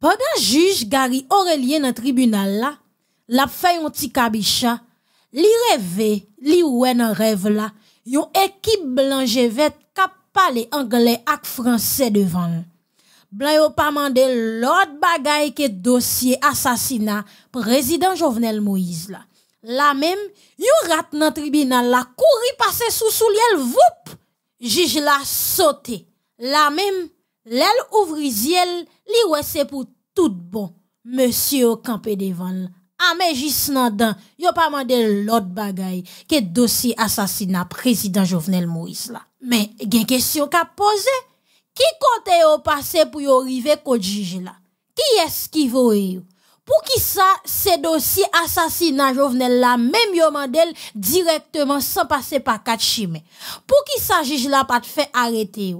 Pendant juge Gary dans le tribunal la, la fè yon petit kabisha, li reve, li wè dans équipe la, yon équipe blanche vet anglais anglais anglais français devant. Il Blanc yo pas mande l'autre bagaille que dossier assassinat, président Jovenel Moïse là, La même, yon rat nan tribunal la couru passer sous sous le voup, juge la sauté. La même, l'aile ouvri ziel, li pour tout bon. Monsieur au campé devant je juste nan yo pas mande l'autre bagay, que dossier assassinat président Jovenel Moïse là. Mais, une question ka poser. qui kote au passe pour yo arriver juge là? Qui est-ce qui voye Pour qui ça, ce dossier assassinat Jovenel la même yo mandel directement sans passer par quatre Pour qui ça, juge là, pas de fait arrêter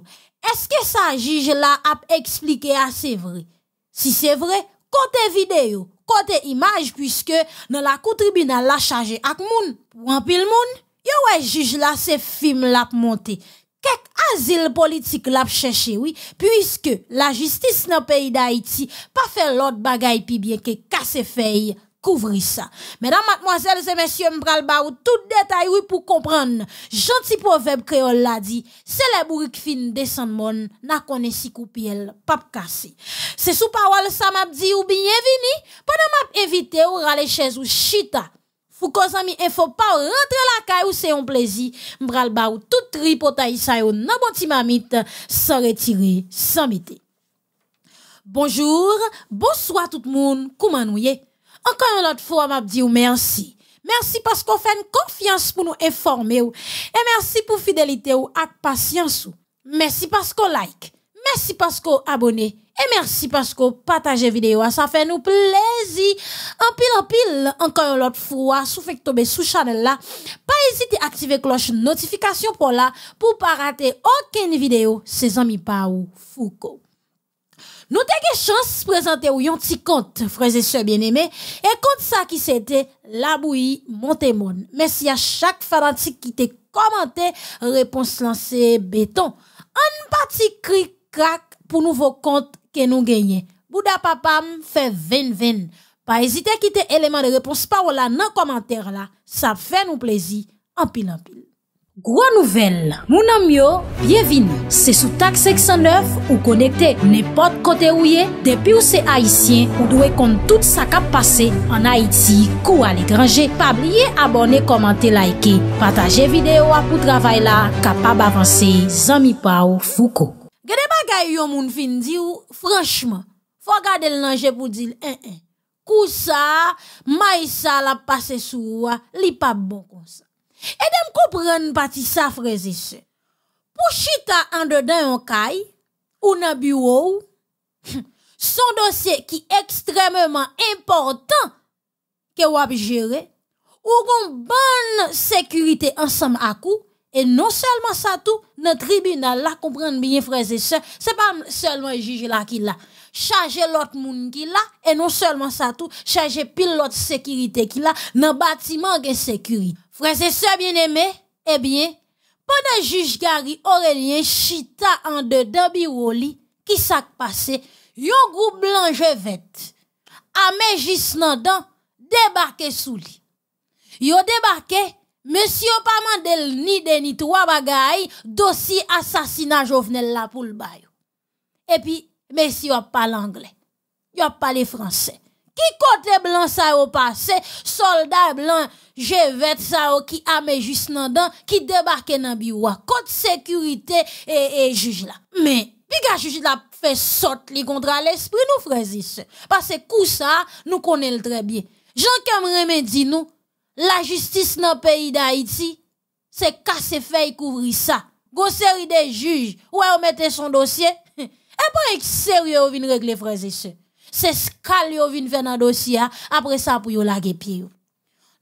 est-ce que ça juge là a expliqué assez c'est vrai? Si c'est vrai, côté vidéo, côté image, puisque dans la cour tribunal la chargé le moun, pour un pile moun, yo juge là c'est film la monté. Quel asile politique l'a cherché, oui, puisque la justice dans le pays d'Haïti pas fait l'autre bagaille puis bien que casse feuille couvrir ça. Mesdames, mademoiselles et messieurs, m'pral tout détail oui pour comprendre. Gentil proverbe créole l'a dit, c'est les bourriques fines, descend mon, n'a connaît si coupiel, pap cassé. C'est sous parole ça m'a dit ou bienvenue, pendant m'a invité ou rale chez ou chita. Fou amis, il faut pas rentrer la caille ou c'est un plaisir. M'bral ou tout tripotaï sa ou nan bon timamite, sans retirer, sans mité. Bonjour, bonsoir tout le monde, comment nous y encore une autre fois, m'a dit merci. Merci parce qu'on fait une confiance pour nous informer Et merci pour fidélité ou et patience ou. Merci parce qu'on like. Merci parce qu'on abonné. Et merci parce qu'on partage vidéo. Ça fait nous plaisir. En pile, en pile, encore une autre fois, sous fait tomber sous channel là. Pas hésiter à activer cloche notification pour là, pour pas rater aucune vidéo. Ses amis pas ou Foucault. Nous avons chance de présenter un petit compte, frères et sœurs bien-aimés, et compte ça qui c'était la bouillie Montemon. Merci à chaque fanatique qui t'a commenté, réponse lancée béton. Un petit cri crack pour nouveau compte que nous gagnons. Bouddha Papam fait 20-20. Pas hésiter à quitter éléments de réponse par là dans le commentaire là. Ça fait nous plaisir. En pile en pile. Gwa nouvel, moun amyo, bienvin, se sou tak 609 ou konekte, ne pot kote ou ye, depi ou se Haitien, ou dwe kont tout sa kap pase an Haiti, kou al e grange, pa blye abone, komante, like, pataje videyo apou travay la, kapab avanse, zami pa ou fou koko. Gede bagay yon moun fin di ou, franchman, fwa gade l nanje pou di l en eh, en, eh. kou sa, may sa la pase sou wa, li pa bon kon sa. Et de me comprendre partie ça frères Pour chita en dedans en caille ou dans bureau son dossier qui extrêmement important que ou gérer ou une bonne sécurité ensemble à coup et non seulement ça tout notre tribunal là bien frères et sœurs c'est pas seulement juge qui l'a, charger l'autre monde qui l'a, et non seulement ça tout charger pile l'autre sécurité qui l'a dans bâtiment est sécurité Frères et sœurs bien aimé, eh bien, pendant juge Gary Aurélien chita en dedans biroli qui s'est passé, yon groupe blanc vête, armé dan, débarqué sous lui. Yo débarqué, monsieur pas mandel ni de ni trois bagay, dossier assassinat Jovenel la pour le Et puis, monsieur a pas anglais. Yo a les français qui côté blanc ça au passé soldat blanc jevet ça au qui armé juste dans qui débarqué dans biwa côté sécurité et, e juge là mais piga juge là fait sorte li contre l'esprit nous frères parce que coup ça nous connaît très bien Jean Cameron dit nous la justice dans le pays d'Haïti c'est cassé fait couvrir ça Gros série des juges ouais on mettait son dossier et pas sérieux on régler frères c'est ce qu'ils ont fait dans le dossier, hein. après ça, pour la pied.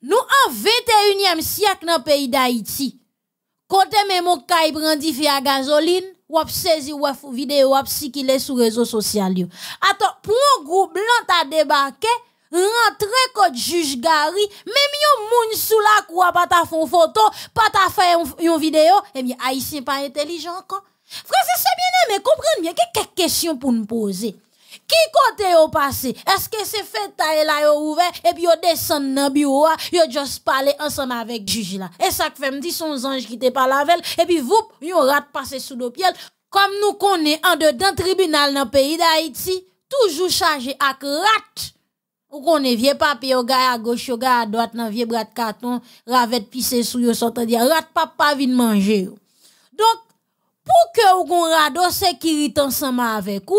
Nous, en 21e siècle, dans le pays d'Haïti, côté même mon caille brandi via à gasoline, ou ap saisi ou ap vidéo, ou ap est sur réseaux sociaux. Attends, pour un groupe blanc t'a débarqué, rentre kod juge Gary, même yon moun sous la cour pas ta une photo, pas ta fait une vidéo, eh bien, haïtien pas intelligent encore. Frère, c'est bien aimé, comprenez bien, quelques questions pour nous poser. Qui côté au passé? Est-ce que c'est fait taille là yon ouvert et puis on descend dans le bureau, ah, yon juste parlé ensemble avec juge Et ça fait me dit son ange qui pas là avec et puis vous, un rate passer sous nos pieds. Comme nous connaissons en dedans tribunal dans le pays d'Haïti, toujours chargé avec rate. Ou qu'on est vieux papier, au gars à gauche, au gars à droite, dans vieux bras de carton, ravette pisse sous on s'entend dire, rate papa vient manger Donc, pour que on qu'on qu'il sécurité ensemble avec vous,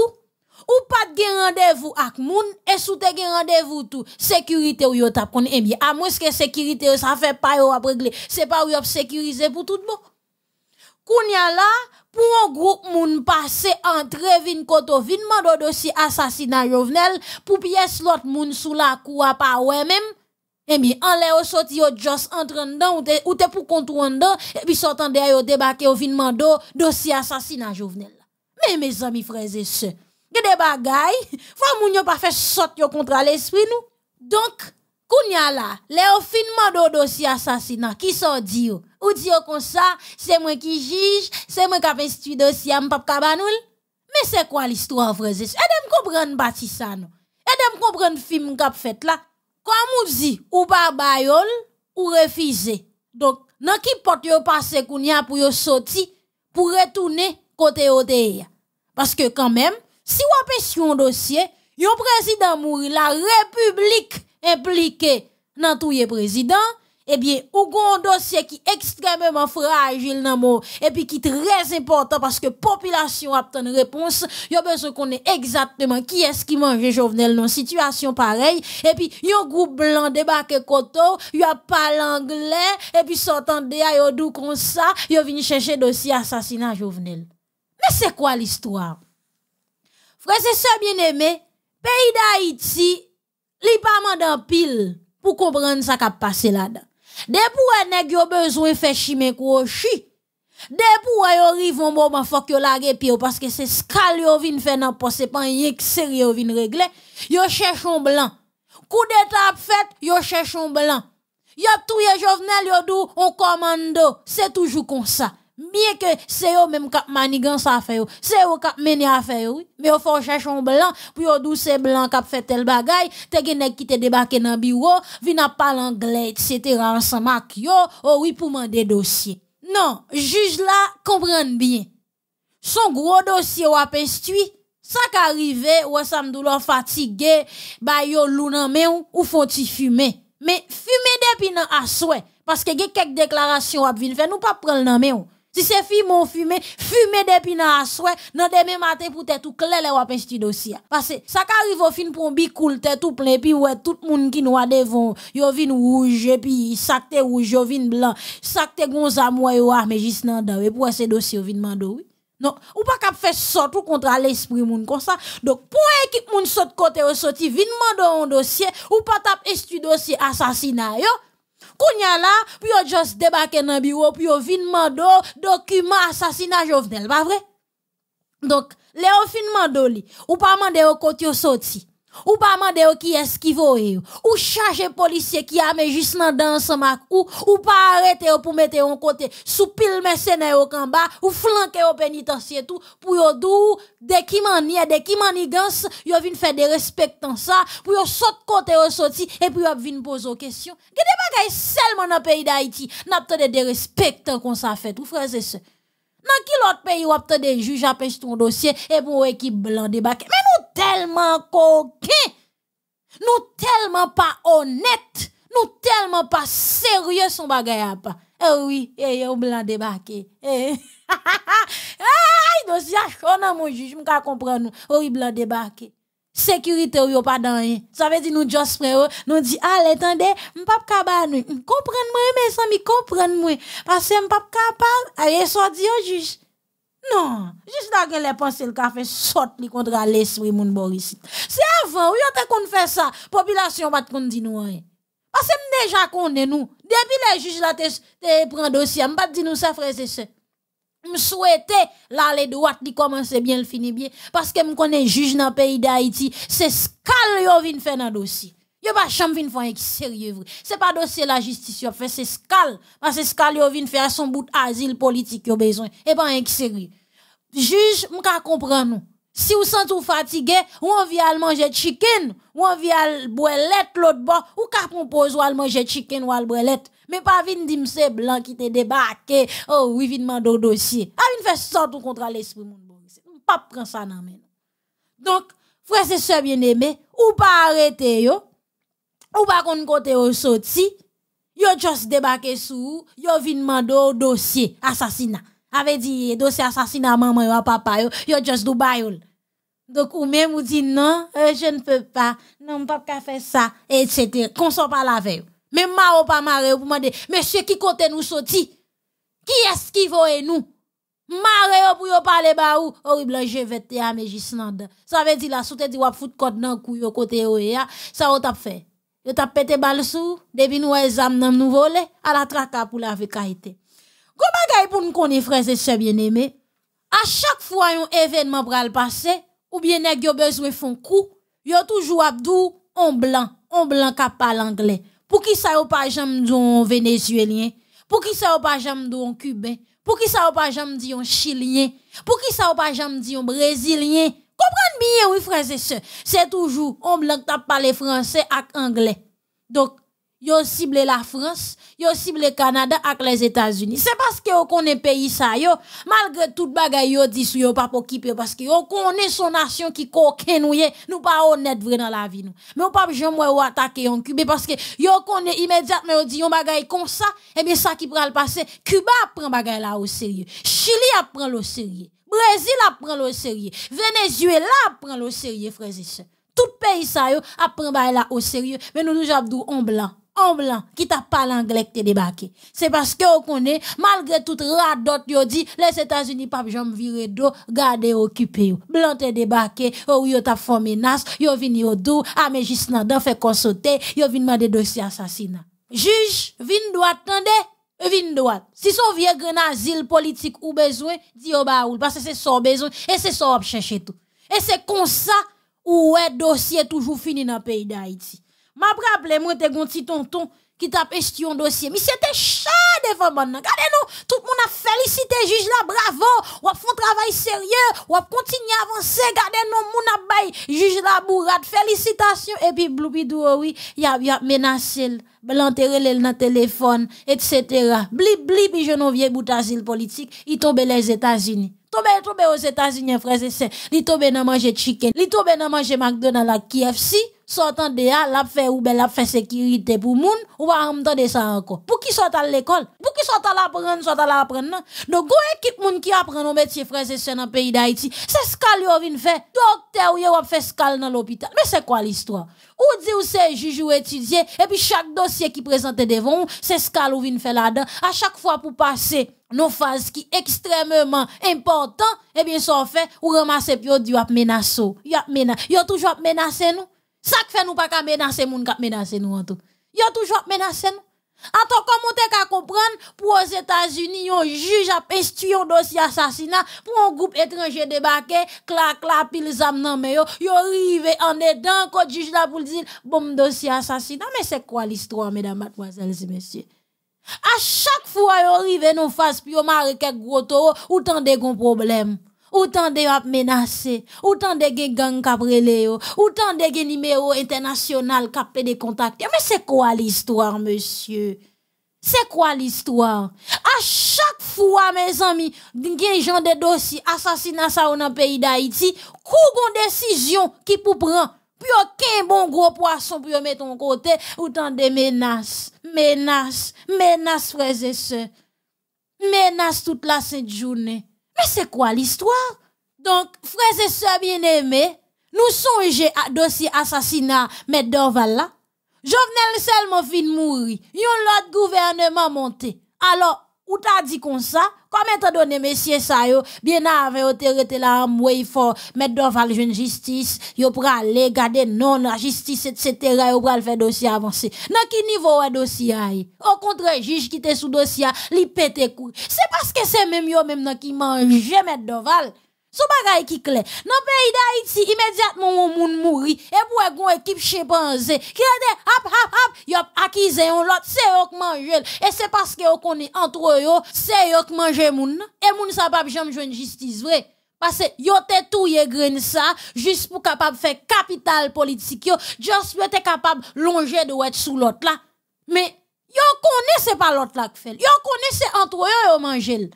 ou pas de rendez-vous avec moun, et sous te rendez-vous tout, sécurité ou yo tap kon eh bien, à moins que sécurité ça fait pas yo ap régler, c'est pas ou yo sécurisé pour tout bon. Kounya là, pour un groupe moun passé entre vin koto vin mando dossier assassinat Jovenel, pour pièce l'autre moun sous la cour pas ouais même, eh bien, en l'air au sorti, yo just entre dedans, ou te, ou te pour contre et puis sortant derrière, yo débarqué, yo vin dossier assassinat Jovenel. Mais mes amis frères et sœurs, gen de bagay, fwa moun yo pa fè sot yo contre l'esprit nou. donc kounya la, le ou fin do dossier asasina, ki so di Ou di yo kon sa, se qui ki juge se qui a investi dossier dosi am pap kabanoul? mais se quoi l'histoire vreze? Edem comprend bati sa nou. Edem comprend film kap fait la. comme ou di ou pa bayol, ou refize. donc nan ki pot yo passé koun ya pou yo soti, pou côté kote parce que quand même si on sur un dossier, un président mourit, la République impliquée dans tout le président, eh bien, ou un dossier qui est extrêmement fragile dans et puis qui est très important parce que population a une réponse, a besoin qu'on ait exactement qui est-ce qui mange Jovenel dans situation pareille, et puis un groupe blanc débarque koto, yon a pas l'anglais, et puis sortant à yon dou comme ça, yon venu chercher dossier assassinat Jovenel. Mais c'est quoi l'histoire? Frère, c'est ça bien aimé. Pays d'Haïti, li d'un pile pour comprendre ça qui passé là-dedans. Depuis pou nèg yo besoin fè faire kouchi. De pou yo rive un moment faut que yo lague pied parce que c'est scal yo vinn fè nan poste pas rien que sérieux vinn régler. Yo cherche un blanc. Coup d'étape fait, yo cherche un blanc. Y a tout Yop touye jovenel, de dou, on commando. C'est toujours comme ça. Bien que c'est eux même qui manigant ça fait c'est eux qui mené à faire oui, mais il faut chercher un blanc pour yo douce blanc qui fait tel bagaille te gen qui t'est débarqué dans bureau, a pas anglais etc. ensemble avec yo, oh oui pour demander dossier. Non, juge là comprenne bien. Son gros dossier ou instruit ça qui ou ça me fatigué, ba yo lou nan men ou, faut ti fumer. Mais fumer depuis nan souhait. parce que y a quelques déclarations à venir faire, nous pas prendre nan men si ces fumé, m'ont fumé, fumé depuis nan dans nan demain matin pour tout clair les wap investi dossier. Parce que ça arrive au fin pour un bicoul t'es tout plein puis ouais tout qui nous a devant, yo vin rouge et puis ça te rouge, eu vin blanc. Ça te gonz à moi un armé ah, juste nan dan et pour ces dossier vin mando oui. Non, ou pas qu'a fait sort ou contre l'esprit moun comme ça. Donc pour équipe moun saute côté ou sorti vin mando un dossier ou pas tap estu dossier assassinat yo. Kounya là, puis yo juste débarqué dans bureau, puis yo vin mando document assassinat Jovenel, pas vrai? Donc, les fin mando ou pas mandé au côté sorti. Ou pas demander qui est-ce qui voye ou charger policier qui a mis juste dans mac ou ou pas ou pour mettre en côté sous pile mercenaire au combat ou flanquer au pénitencier tout pour yo dou de qui manie, de ki manigance yo vin faire des respectants ça pour yo saute côté ou sorti et puis yo vinn poser question gade bagay seulement dans pays d'Haïti n'a de des respectants comme ça fait tout frères et sœurs dans qui l'autre pays ou a des juges à ton dossier et pour équipe blanc débarquer tellement coquins, nous tellement pas honnêtes, nous tellement pas sérieux son bagay pas. Eh oui, eh yo eh, blanc débarqué. Eh. Ay, donc si a mon juge, m'ka comprendre. Oh, oui, blanc débarqué. Sécurité ou yon pas dans rien. Ça veut dire nous just nous dit allez attendez, m'pap pas. ba nous. Comprendre moi mes amis, comprendre moi parce que m'pap capable aller sortir au juge. Non, juste là que les pensées le café sorti contre l'esprit mon Boris. C'est avant, oui, on t'a qu'on fait ça. Population bat qu'on dit nous. Parce que déjà qu'on est nous. Depuis les juges là, te pris un dossier. pas dit nous ça, frère, c'est Me souhaiter là, les droits li commence bien, le fini bien. Parce que les juges dans le pays d'Haïti. C'est ce qu'elle a fait dans le dossier. Yo pas jamais venir faire sérieux vrai. C'est pas dossier la justice yo fait c'est scal parce que scal yo vin faire son bout d'asile politique yo besoin et pas un sérieux. Juge m'ka comprendre nous. Si vous sentez ou fatigué, ou envie à manger chicken, ou envie à boilette, l'autre bord, ou ka propose ou à manger chicken ou à boilette, Mais pas vin dim c'est blanc qui te débarqué, oh oui vin le dossier. A vin fait sorte contre l'esprit moun bon. Pas prendre ça nan men. Donc, frère et sœurs bien-aimés, ou pas arrêter yo, ou pas qu'on côté au sorti, yo juste débarqué sous, yo vin mando dossier assassinat. Avait dit dossier assassinat maman yo papa yo, yo just do bayol. Donc ou même ou dit non, euh, je ne peux pas, non pas ka faire ça etc. Qu'on soit pas la veille. Même ma ou pas maré pour demander monsieur qui côté nous sorti? Qui est-ce qui voye nous? Mare yo pou yo pale ba ou, horrible je vete ya me jisnande. Ça veut dire la soute di wap fout kod nan kou yo kote yo ya, ça ou tap fait. Je ta pété balle sous, depuis nous am nan nous voler à la traque pour la vécaïté. Comment gagne pour nous connaître frères et sœurs bien-aimés? À chaque fois un événement pral passé, ou bien nèg yo besoin font coup, a toujours abdou on blanc, on blanc qui parle anglais. Pour qui ça yo pas jamais d'un vénézuélien? Pour qui ça yo pas jamais d'un cubain? Pour qui ça yo pas jamais d'un chilien? Pour qui ça yo pas jamais d'un brésilien? Comprenez bien, oui, frères et sœurs. C'est toujours on blanc pas les français avec anglais. Donc, yo ciblé la France, yo le Canada avec les États-Unis. C'est parce que yo connaît pays ça yo, malgré tout, bagaille yo dit sou yo pas pour parce que yo connaît son nation qui coquin nous nous pas honnête vrai dans la vie nous. Mais on pas jamais ou attaquer en Cuba parce que yo connaît immédiatement yo dit yon bagaille comme ça, et eh bien ça qui pral passer, Cuba prend bagay là au sérieux. Chili a prend au sérieux. Brésil apprend le sérieux. Venezuela apprend le sérieux, frères et Tout pays ça yo apprend là au sérieux. Mais nous nous abdou en blanc. En blanc, qui t'a pas l'anglais qui t'es débarqué. C'est parce que on connaît, malgré toute radote, yo dit, les États-Unis, pas jamais virer d'eau, garder occupé Blanc t'es débarqué, ou oh, yo t'a fait menace, yo vini au dos, ah mais juste nan fait consulter, yo vini des dossier assassinat. Juge, vini doit attendre vin droite. Si son vieux grand asile politique ou besoin, dit au baoul, parce que c'est son besoin, et c'est son chercher tout. Et c'est comme ça, où est dossier toujours fini dans le pays d'Haïti. Ma rappelé, moi, t'es un tonton qui tape un dossier. Mais c'était chat! devant van bon nan, gade nou, tout moun a félicité juge la, bravo, wap fon travay serye, wap à avancer gade nous, moun a bay juj la bourad, felicitasyon, epi bloubidou oh il y a menacé l'enterrer le nan téléphone etc. Blip blip, non vie d'asile politique il tombe les États-Unis Tombe, tombe États-Unis frères et se, il tombe nan manger chicken, il tombe nan manger McDonald's, KFC, sortant de là, l'a fait ou ben l'a sécurité pour moun, ou pas de ça encore. Pour qui sort à l'école? Pour qui sort à l'apprendre, sort à l'apprendre, non? Donc, une équipe moun qui apprend nos métiers frères et sœurs dans le pays d'Haïti, c'est ce qu'elle vin fait. Docteur ou a fait ce dans l'hôpital. Mais c'est quoi l'histoire? Ou dit ou c'est juge ou étudié, et puis chaque dossier qui présente devant c'est ce qu'elle ou vin là-dedans. À chaque fois pour passer nos phases qui extrêmement important, eh bien, sont fait, ou ramasser puis du ap menace. Yo ap toujours ap nous. Ça ne fait nous pas qu'à menacer moun qu'à menacer nous en tout. Yo toujours menacé nous. En tant on te qu'à comprendre pour aux États-Unis un juge à instruit un dossier assassinat pour un groupe étranger débarqué clac clac pile zam nan mais yo yo en dedans quand juge là pour dire bon dossier assassinat mais c'est quoi l'histoire mesdames mademoiselles et messieurs à chaque fois yo rivé nous face puis yo marre gros ou tant de gros problèmes ou tande de ap autant ou tande de gen gang kaprele yo, ou de gen internationaux internasyonal de contact. Mais c'est quoi l'histoire, monsieur C'est quoi l'histoire? À chaque fois, mes amis, gen gens de dossiers, assassinats sa ou nan pays d'Haïti. kou gon décision ki pou pran, bon gros poisson pour mettre ton côté ou tande de menaces, menaces, frères et sœurs, menaces toute la sainte journée. Mais c'est quoi l'histoire? Donc, frères et sœurs bien-aimés, nous songez à dossier assassinat, mais Dorval là. Jovenel seulement fin mourir. Yon l'autre gouvernement monté. Alors, ou t'as dit comme ça, comme t'as donné messieurs ça yo, bien avant yo t'es là il faut mettre d'oval jeune justice, yo aller garder non la justice etc. yo pral faire dossier avancé. Dans qui niveau est dossier Au contraire, juge qui était sous dossier, li pété cou. C'est parce que c'est même yo même nan qui mange mettre d'oval pas une qui clé. Dans le pays d'Haïti, immédiatement, mon monde mourit. Et pour une équipe chimpanzé, qui a dit, hop, hop, hop, y'a acquis un lot, c'est eux qui mangent. Et c'est parce que connaissent qu'on est entre eux, c'est eux qui mangent moun. Et ne savent pas j'aime jouer une justice, vrai. Parce que, yo t'es tout grain ça, juste pour capable faire capital politique, yo, juste pour être capable longer de être sous l'autre là. Mais, ne connaissent pas l'autre Ils qui fait. Yo entre eux, yo mangez.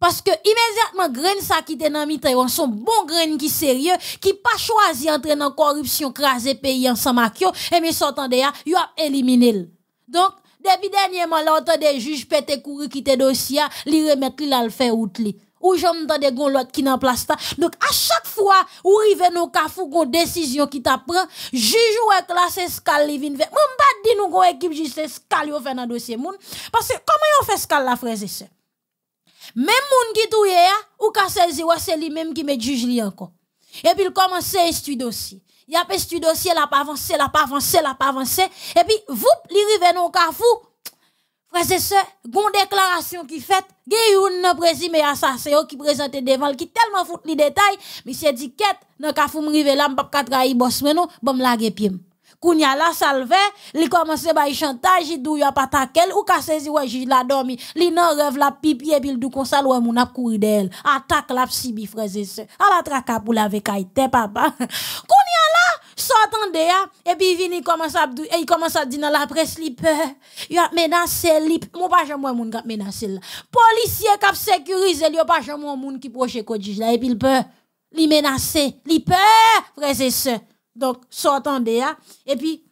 Parce que immédiatement, graines ça qui dans mitan, sont bon graines qui sérieux, qui pas choisi entrer dans corruption, craser pays ensemble avec yo, et mais s'entendez, yo a éliminé. Donc, depuis dernièrement, l'autre des juges pété courir était dossier, li remettre là le faire out li. Ou j'aime dans des l'autre qui n'en place pas. Donc, à chaque fois, ou rive nos kafou gon décision qui t'apprend, juge ou est classé scal li vin Moi, m'bat dit nous gon équipe justice scal yo fait dans dossier moun. Parce que comment yon fait scal la frère et même moun qui touye ou ka saisi ou c'est lui même qui me juge li encore. Et puis il commence à étudier dossier. Il a étudier dossier, l'a pas avancé, l'a pas avancé, l'a pas avancé et puis vous li rive non carrefour. Frères et sœurs, gon déclaration qui fait, gen yon présumé assassin qui présenté devant qui tellement fout les détails, monsieur dit quête dans fou me rive là, m'pa ka trahi boss mais non, bon la pied kounya la salve, li commence bay chantage, dou yon pas ou ka saisi ouais la dormi, li nan rêve la pipi et dou konsa ou ouais moun ap kouri d'elle. Attaque la psibi frères et A la traka pou la vekaite papa. Kounya la s'entendait ya, hein, et puis vini commence à et il commence à dire dans la presse li peur il a menacé li mon pas mwen moun k'ap menacé là policier k'ap sécuriser li pas jamais moun ki proche kojij la, et puis il peur li menase. li peur frères et donc, sortant de là, hein. et puis,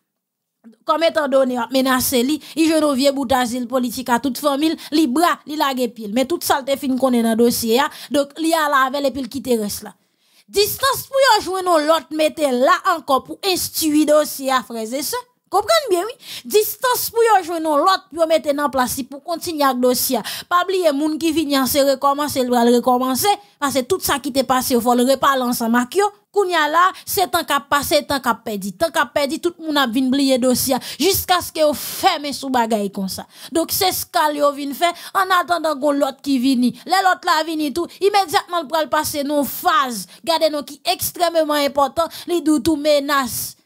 comme étant donné, menacé li, il bout boutazil politique à toute famille, li bra, li lage pile. Mais toute salte fin qu'on est dans le dossier, hein. donc li a lavel et puis il quitte reste là. Distance pour yon jouer non l'autre mettez là encore pour instruire dossier à frères et sœurs. Comprenez bien, oui. Distance pour yon jouer non l'autre pour mettre en place pour continuer avec dossier. Pas oublier moun qui vient se recommencer, le recommencer, parce que tout ça qui t'est passé, il faut le reparler ensemble c'est tant qu'a passé, tant qu'a perdu. Tant qu'a perdu, tout le monde a vin le dossier jusqu'à ce que ferme ce sous bagaille comme ça. Donc, c'est ce qu'on vient faire en attendant que l'autre qui vini. L'autre là vini tout, immédiatement, le pral passer nos phases. Gardez nous qui extrêmement important, les deux tout menace.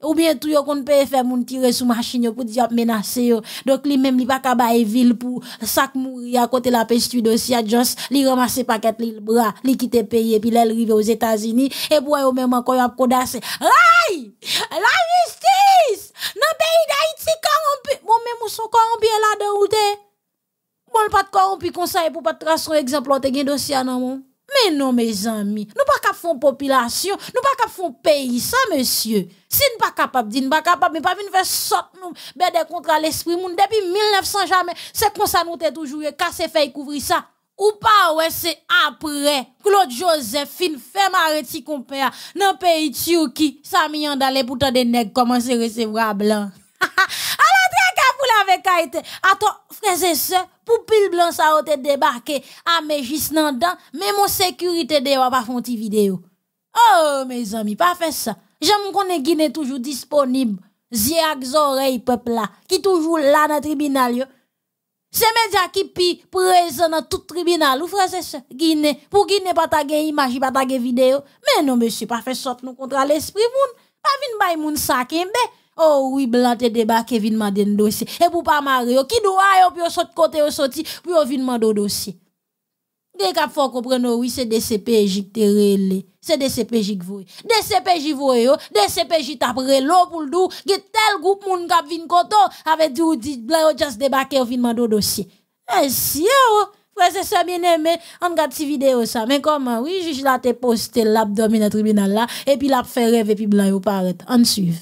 Ou bien tout yon kon peut faire moun tirer sous machine pour dire menacer yo. Donc lui même li pas ka baye ville pour sac mourir à côté la peste dossier just li ramasser paquet li bra, li quitte payer puis il arrive aux États-Unis et pour yo même encore a condamné. Ray! La justice! Nan pays d'Haïti corrompu. Bon même ou sont corrompu e là dedans ou te. Bon pas corrompu comme ça pour pour pas tracer exemple te gen dossier nan mon. Mais non, mes amis, nous pas qu'à faire population, nous pas qu'à faire pays, ça, monsieur. Si nous pas capable, nous pas capable, mais pas venir faire sorte, nous, ben, des contrats l'esprit, depuis 1900 jamais, c'est comme ça, nous t'es toujours, cassé, fait, couvrir ça. Ou pas, ouais, c'est après, Claude Joseph, fin, fait arrêté, qu'on père, dans pays, tu, qui, ça, dans en d'aller, des nègres, comment c'est recevoir blanc. Alors, t'es capable avec, a été. Attends, frères et sœurs, pou blanc, ça sa été débarqué à mes gis nan dan, mon mon sécurité de vidéo pas video. Oh, mes amis pas ça sa. Je konen Gine toujours disponible. zye ak zorey Qui toujours là, dans le tribunal c'est médias qui ki pi présent dans tout tribunal ou ça, pour Pour pou pas pata gen pas taguer gen vidéo mais non monsieur pas fait ça, nous, contre l'esprit moun, pas vin bay moun sa kembe, hein, oh oui blanc te débarqué vinn mande un dossier et pour pas mario oh, qui doit yon pour sot côté yo sorti pour vinn mande un dossier dès qu'a faut comprendre oh oui c'est DCP CPJ te relé c'est DCP CPJ voué. voye des CPJ voye des CPJ oh. l'eau pour dou qui tel groupe moun kap vin koto avec dit ou dit blanc yo just débarqué vinn mande un dossier ainsi eh, Frère, c'est ça bien aimé. On regarde cette vidéo ça. Mais comment? Oui, juge la t'es posté l'abdomen dans tribunal là. Et puis la fait rêve et puis blanc, il paraît. On suive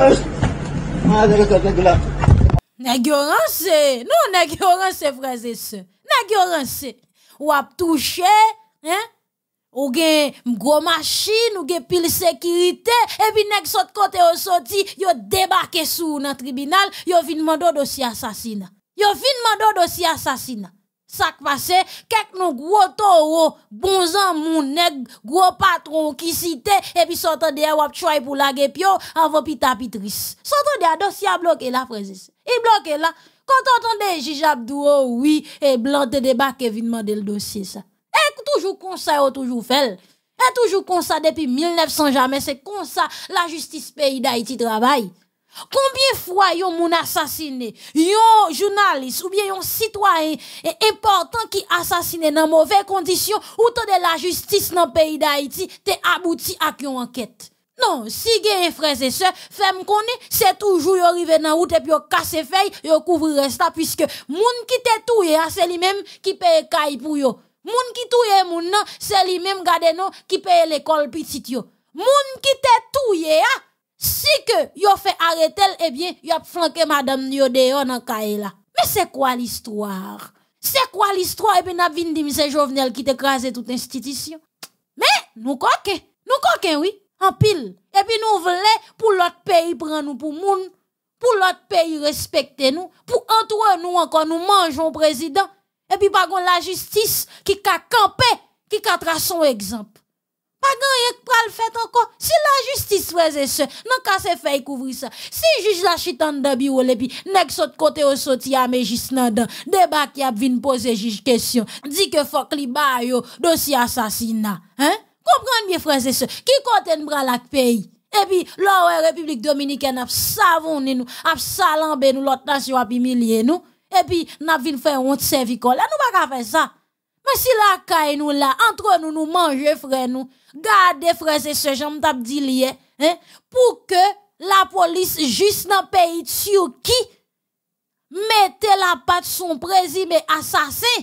Nèk non non nou nèk yo hein? ou gen gros machine, ou gen pile sécurité, et puis côté au sorti, yo débarqué sous dans tribunal, yo vinn mando dossier assassinat. Yo vinn mando dossier assassinat ça passé, quelques nous gros taureaux, oh, bons mon nèg, gros patron qui cité, et puis sortant de ah, wap choy pour la gepio, en pita pitris. Sortant de ah, dossier bloqué là, frère. Il bloqué là. Quand on entendait Jiji Abdou, oh, oui, et blanc de débarque et de le dossier ça. Et eh, toujours comme ça, oh, toujours fait. Et eh, toujours comme ça depuis 1900 jamais, c'est comme ça la justice pays d'Haïti travaille. Combien de fois yon moun assassiné, yon journaliste ou bien yon citoyen important qui assassiné dans mauvaises conditions ou de la justice dans le pays d'Haïti te abouti à une enquête. Non, si gen frères et sœurs, femme connaître, c'est toujours yon arrivé dans route et puis yon casse feuille, yon couvre resta puisque moun qui te touye, hein, c'est lui-même qui paye kay pour yon. Moun qui touye moun c'est lui-même gade non qui paye l'école petit yo. Moun qui te touye, si que yo fait arrêter eh bien yo a flanqué madame yo en mais c'est quoi l'histoire c'est quoi l'histoire et eh bien, la avons dit c'est Jovenel qui t'écraser toute institution mais nous coquin nous coquin oui en pile et eh puis nous voulons pour l'autre pays prendre nous pour monde, pour l'autre pays respecter nous pour entre nous encore nous mangeons président et eh puis pas la justice qui ca campé, qui ca trace son exemple pas grand qui pral fait encore. Si la justice, frères et sœurs, non qu'à se fait couvrir ça. Si juge la chita en de bureau, et puis, nèg saute côté au sorti à mes nan débat qui a vin poser juge question. Dit que faut li ba yo, dossier assassinat. Hein? Comprenez bien, frères et sœurs, qui côté bras la pays? Et puis, la République dominicaine a savonné nous, a salambé nous, l'autre nation a humilié nous. Et puis, n'a vin faire honte Là, Nous pas faire ça si la caille nous la, entre nous, nous manger frère nous, gade frère se ce que d'abdilier di hein? pour la police juste nan pays sur ki, mette la patte son assassin assassin.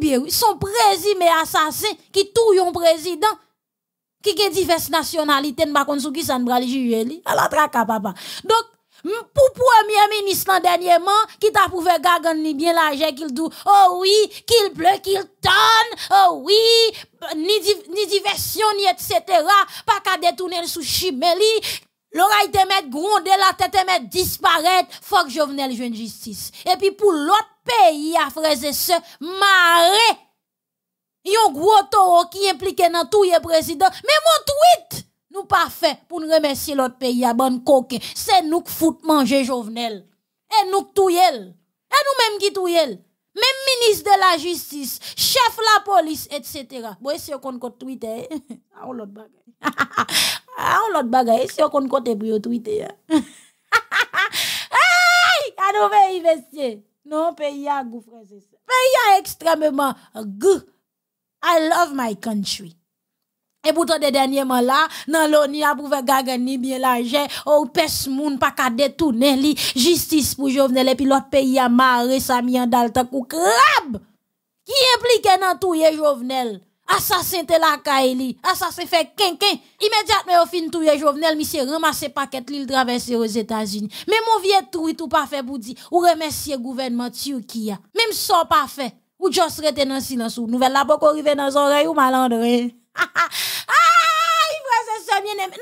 bien bien? son assassin assassin qui tou yon président qui gen divers nationalités n qu'on qui ki ne brali papa. donc pour premier ministre dernièrement, qui t'a prouvé gagner bien l'argent qu'il dit, oh oui, qu'il pleut, qu'il tonne, oh oui, ni, ni diversion, ni etc. Pas qu'à détourner sous chimeli, L'oreille te met gronder, la tête te met disparaître. Faut que le joue de justice. Et puis pour l'autre pays, a frères et y a un gros taureau qui impliqué dans tout le président. Mais mon tweet! Nous pas fait pour nous remercier l'autre pays à bonne coquin. C'est nous qui foutons manger Jovenel. Et nous qui touillel. Et nous-mêmes qui touillel. Même ministre de la justice, chef de la police, etc. Bon, si on compte Twitter, hein? ah, on l'autre bagaille. Ah, on l'autre bagaille, si on compte côté pour Twitter. Hein? Hey! À nous investir. Non, pays à goût, frère, Pays est extrêmement goût. I love my country. Et pourtant, de dernièrement là, dans l'ONU, a prouvé gagner bien l'argent, ou oh, pèse moun pas qu'à détourner li, justice pour Jovenel, et puis l'autre pays a marré sa mis en dalta kou crabe, qui implique dans tout Jovenel. Assassin te la li, assassin fait quinquin. Immédiatement, au fin tout ye Jovenel, monsieur ramasse paquet l'île traversée aux États-Unis. Mais mon vieux tout, tout pas fait pour dire, ou remercier gouvernement Turquie, même ça pas fait, ou juste rete dans silence ou nouvelle la boko rive dans oreille ou malandre.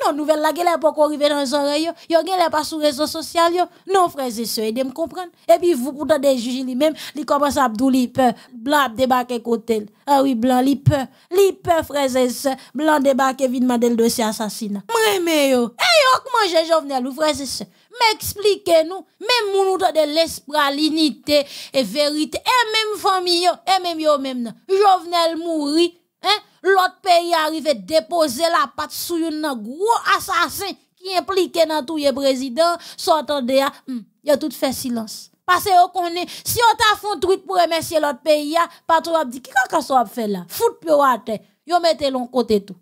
non, nouvelle la gueule pas arriver dans les oreilles, yo gueule pas sur les réseaux sociaux yo. Non frères et sœurs, aidez-moi comprendre. Et puis vous pourtant des juges lui-même, il commence à douli peur, blanc débarque côté. Ah oui, blanc li peur, li peur frères et sœurs, blanc débarque vite le dossier assassinat. Mremé yo. Eh yo, comment j'ai Jovenel ou frères et sœurs? M'expliquez-nous, même nous nous de l'esprit, l'unité et vérité, et même famille, et même yo même. Jovenel mourit, hein? l'autre pays arrivé déposer la patte sous une gros assassin qui impliqué dans tout le président, sortant de hein. hmm, Il y a tout fait silence. Parce que qu'on est, si on t'a fait un truc pour remercier l'autre pays, hein, patron a dit, qui qu'a qu'on fait là? Fout peu à terre. Yo mettez l'on côté tout.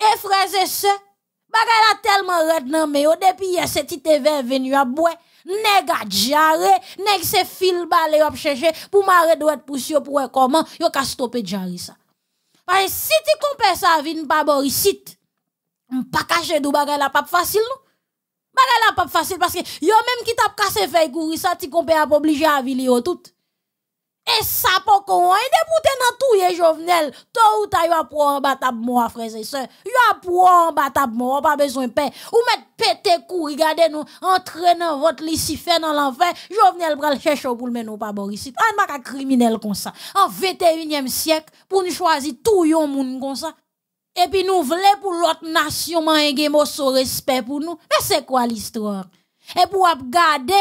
Et frères et sœurs, bagay a tellement red mais au depuis hier, c'est TV venu à boire. Nèg a jaré, nèg se fil balé op chercher pour marrer doit pousser pour comment yo ka stopper jaré ça. Parce que si tu compères ça bon, ici, on pas caché de bagay la pas facile, non? Bagay la pas facile parce que yo même qui t'a cassé feuille courir ça, tu compères à obligé à vivre tout. Et ça, pour qu'on aille, des dans tout, les jovenel, toi ou ta, y'a pour en de moi, frère et soeur. Y'a pour en de moi, pas besoin de paix. Ou mettre pété cou, regardez-nous, entraînant votre lycée dans l'enfer, jovenel le chèche pour le nous, pas Boris. Ah, n'a pas criminel comme ça. En 21e siècle, pour nous choisir tout yon moun comme ça. Et puis nous voulons pour l'autre nation, m'en gémo, son respect pour nous. Mais c'est quoi l'histoire? Et pour regarder,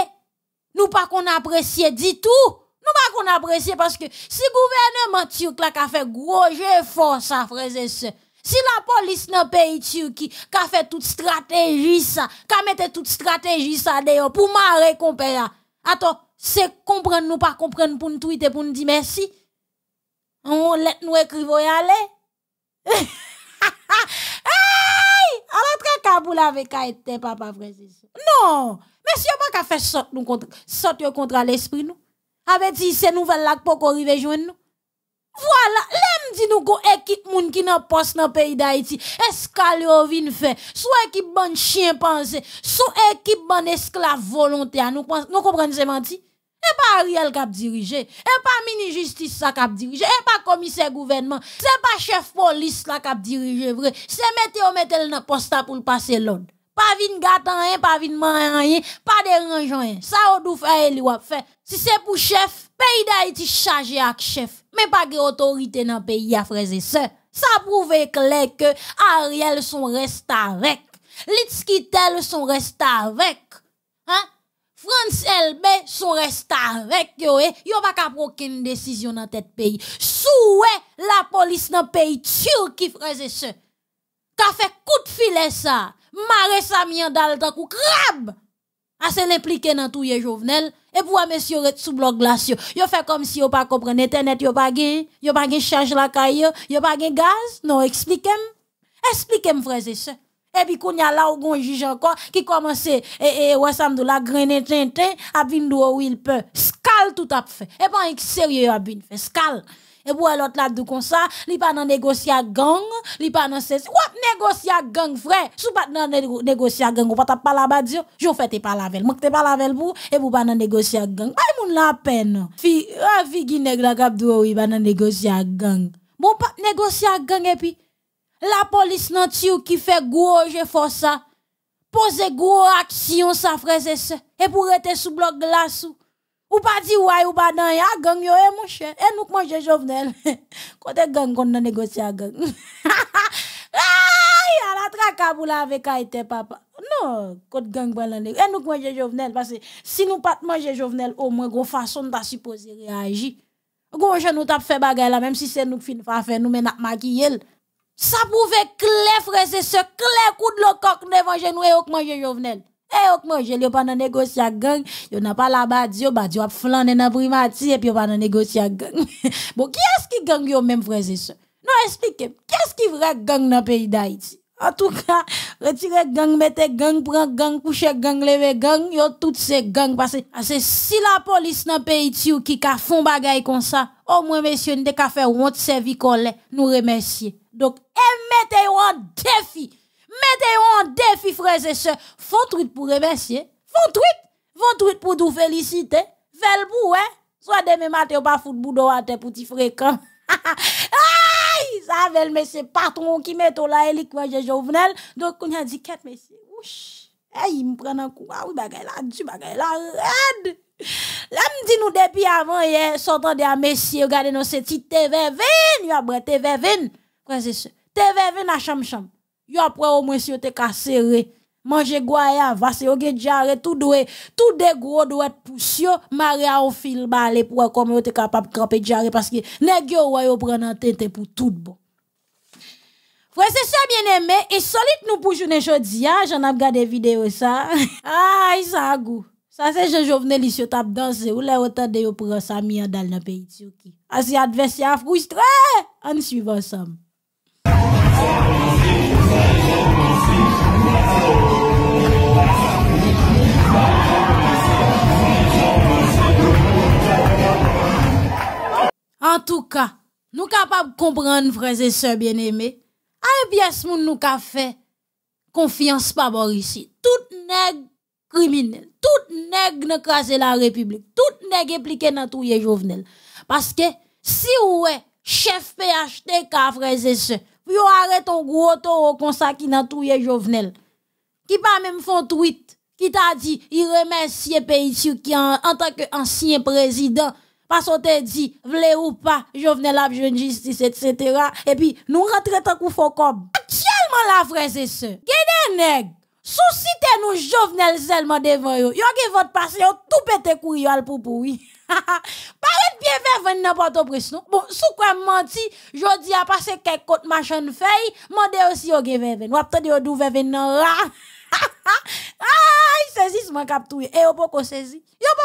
nous pas qu'on apprécie du tout. Nous ne pouvons pas apprécier parce que si le gouvernement turc a fait gros efforts, ça, frères si la police dans le pays turc a fait toute stratégie, a mis toute stratégie, ça, d'ailleurs, pour ma récompense, attends, c'est comprendre, nous pas comprendre pour nous tweeter, pour nous dire merci. On laisse nous écrire, vous y allez. Alors, très caboule avec Aïté, papa, frère. Non! Mais si on pas fait sortir contre l'esprit, nous. Avec dit ces nouvelles là pour arriver joindre voilà, l'homme dit nous go équipe moun qui n'a poste dans pays d'Haïti. Escale ou vin fait. Soit équipe bon chien pense, soit équipe bon esclave volontaire. Nous nous comprenons c'est menti. Et pas Ariel a dirigé, et pas mini justice qui a dirigé, et pas commissaire gouvernement, c'est pas chef police qui a dirigé C'est mettez ou mettez le poste pour passer l'ordre. Pas vin gâtant rien, pas vin man rien, pas dérangeant rien. Ça ou dou faire li wap fè. Si c'est pour chef, pays d'Haïti chargé avec chef, mais pas de autorité dans pays a frères et Ça prouve clair que Ariel son reste avec. Litskitel son reste avec. Hein? France LB son reste avec yo e, yo pas ka une décision dans tête pays. Sous la police dans pays turc qui frères et sœurs. Ka fait coup de filet ça mare sa mien dal kou krab. se l'implike nan touye jovenel. Et pou a mesyo ret sou blog glas yo. Yo comme si yo pa kopren internet yo pa gen. Yo pa gen charge la kayo. yo. pas pa gen gaz. Non, m m freze se. Et e pi koun ya la ou gon juge juge ki qui e et e, wasamdou la grenen ten ten ap à il pe. Skal tout ap fait. Et pan serye yo ap Skal. E pou alot la do kon sa, li pa nan negosya gang, li pa nan sezi, wap negosya gang frey, sou pat nan negosya gang, ou pat ap pala ba diyo, joun fete pala vel, mouk te pala vel pou, e pou pa nan negosya gang, a yon moun la pen, fi, a fi gine grak ap do ou, i pa nan negosya gang Bon pa negosya gang epi, la polis nan tiyo ki fe gwo je fosa, pose gwo aksyon sa freze se, e pou rete sou blok glasou Ou pas dit ouais, ou pas dans ya gang yo eh, mon cher. Et eh, nous manger Jovenel. Côté gang qu'on a négocié à gang. Ah, il la traque la avec Aïté, papa. Non, quand gang bon Et eh, nous manger Jovenel parce que si nous pas manger Jovenel au moins gros façon de supposé réagir. Gros je nous t'as fait bagay là même si c'est nous fin pas faire nous mais n'a Ça pouvait clair frère c'est ce clair coup de l'ococ coq devant nous et on mangez Jovenel et eh, ok manger yo pas négocier gang yo n'a pas la badio badio a flaner dans primati et puis yo pas dans négocier gang bon qui est-ce qui gang yo même frères et non expliquez qu'est-ce qui vrai gang dans pays d'Haïti en tout cas, retirer gang, mettez gang, prend gang, coucher gang, lever gang, yo toutes ces gangs parce que si la police dans pays ou qui ka des bagay comme ça, au moins messieurs, fait ka faire honte collé, nous remercier. Donc, et mettez en défi mettez-vous en défi, frères et sœurs. Font tweet pour remercier. Font tweet. Font tweet pour vous féliciter. Faites pour, hein. Soit des matin, ou pas foutre boudou à tes petits fréquents. Aïe! Ça, veut mais c'est patron qui met au la hélique, j'ai jovenel. Donc, on a dit, quatre messieurs. Ouch! il me prend un coup. Ah oui, bagay la du, bagay la red! Là, me dit nous depuis avant, hier, sortant de messieurs, regardez nos petits TV, vin, il y a TV, vin. Frères et sœurs. TV, vin à cham Yo après au moins si yo te cassé manger goya va se ge jare, tout doué tout des gros doit pousser maria au fil balé pour comme yo te capable camper jare, parce que nèg yo wa yo un tente pour tout bon Frère, c'est ça, bien-aimé. Et solide, nous, pour journée jodi, hein, j'en ai regardé vidéo, ça. ah, ça a goût. Ça, c'est je Jovenel, ici, tap danse, ou là, autant de yo prend sa mi dans le pays Turquie. Asi ah, si adversaire frustré, en suivant ensemble. En tout cas, nous capables de comprendre, frères et sœurs bien-aimés, à ah, EPS, nous nous fait confiance par bon ici. Tout toutes criminel, tout qui ne la République, tout nèg impliqué dans tous les jovenel. Parce que si vous êtes chef PHDK, frères et sœurs, vous arrêtez un gros taux comme ça qui dans tout les jovenel, qui pas même font tweet, qui t'a dit, il remercie pays sur qui en, en tant qu'ancien président, parce qu'on te dit, vle ou pas, je Jovenel la jeune justice, etc. Et puis, nous rentrons tant qu'on faut comme. Actuellement, la vraie c'est ce. Gede nèg, t'es nous Jovenel seulement devant yo. Yo qui vote passé, yo tout pété courir al pour Ha Paret bien faire nan n'importe au non. Bon, sous quoi menti, jodi a passé quelques côtes machin feuille, mande aussi yo ge veven. Ou de yo dou veven nan ra. Ay, se m'a capturé. Et pas poko saisi.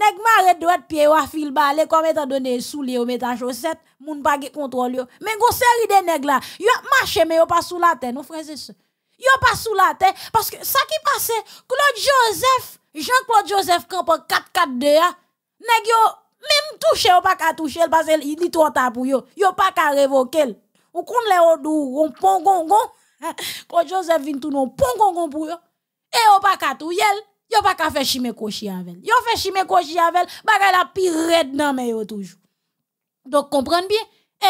nèg mare droite pied ou fil balé comme étant donné sous les meta chaussette, moun pa ge contrôle yo. Mais gon série de nèg là, yo marché mais yo pas sous la terre, non frères et sœurs. Yo pas sous la tête. parce que ça qui passe, Claude Joseph, Jean-Claude Joseph camp 4-4-2 hein, nèg yo même toucher ou pas ka toucher parce qu'il dit trop tard pour yo. Yo pas ka révoquer. Ou kon le ou on pongongon. Hein, Claude Joseph vient tout non pongongon pour yo. Et ou pas ka tout Yo pas ka faire chimé cochi avec. Yo fait chimé kochi avec, bagay la pire red nan mais yo toujours. Donc comprenne bien.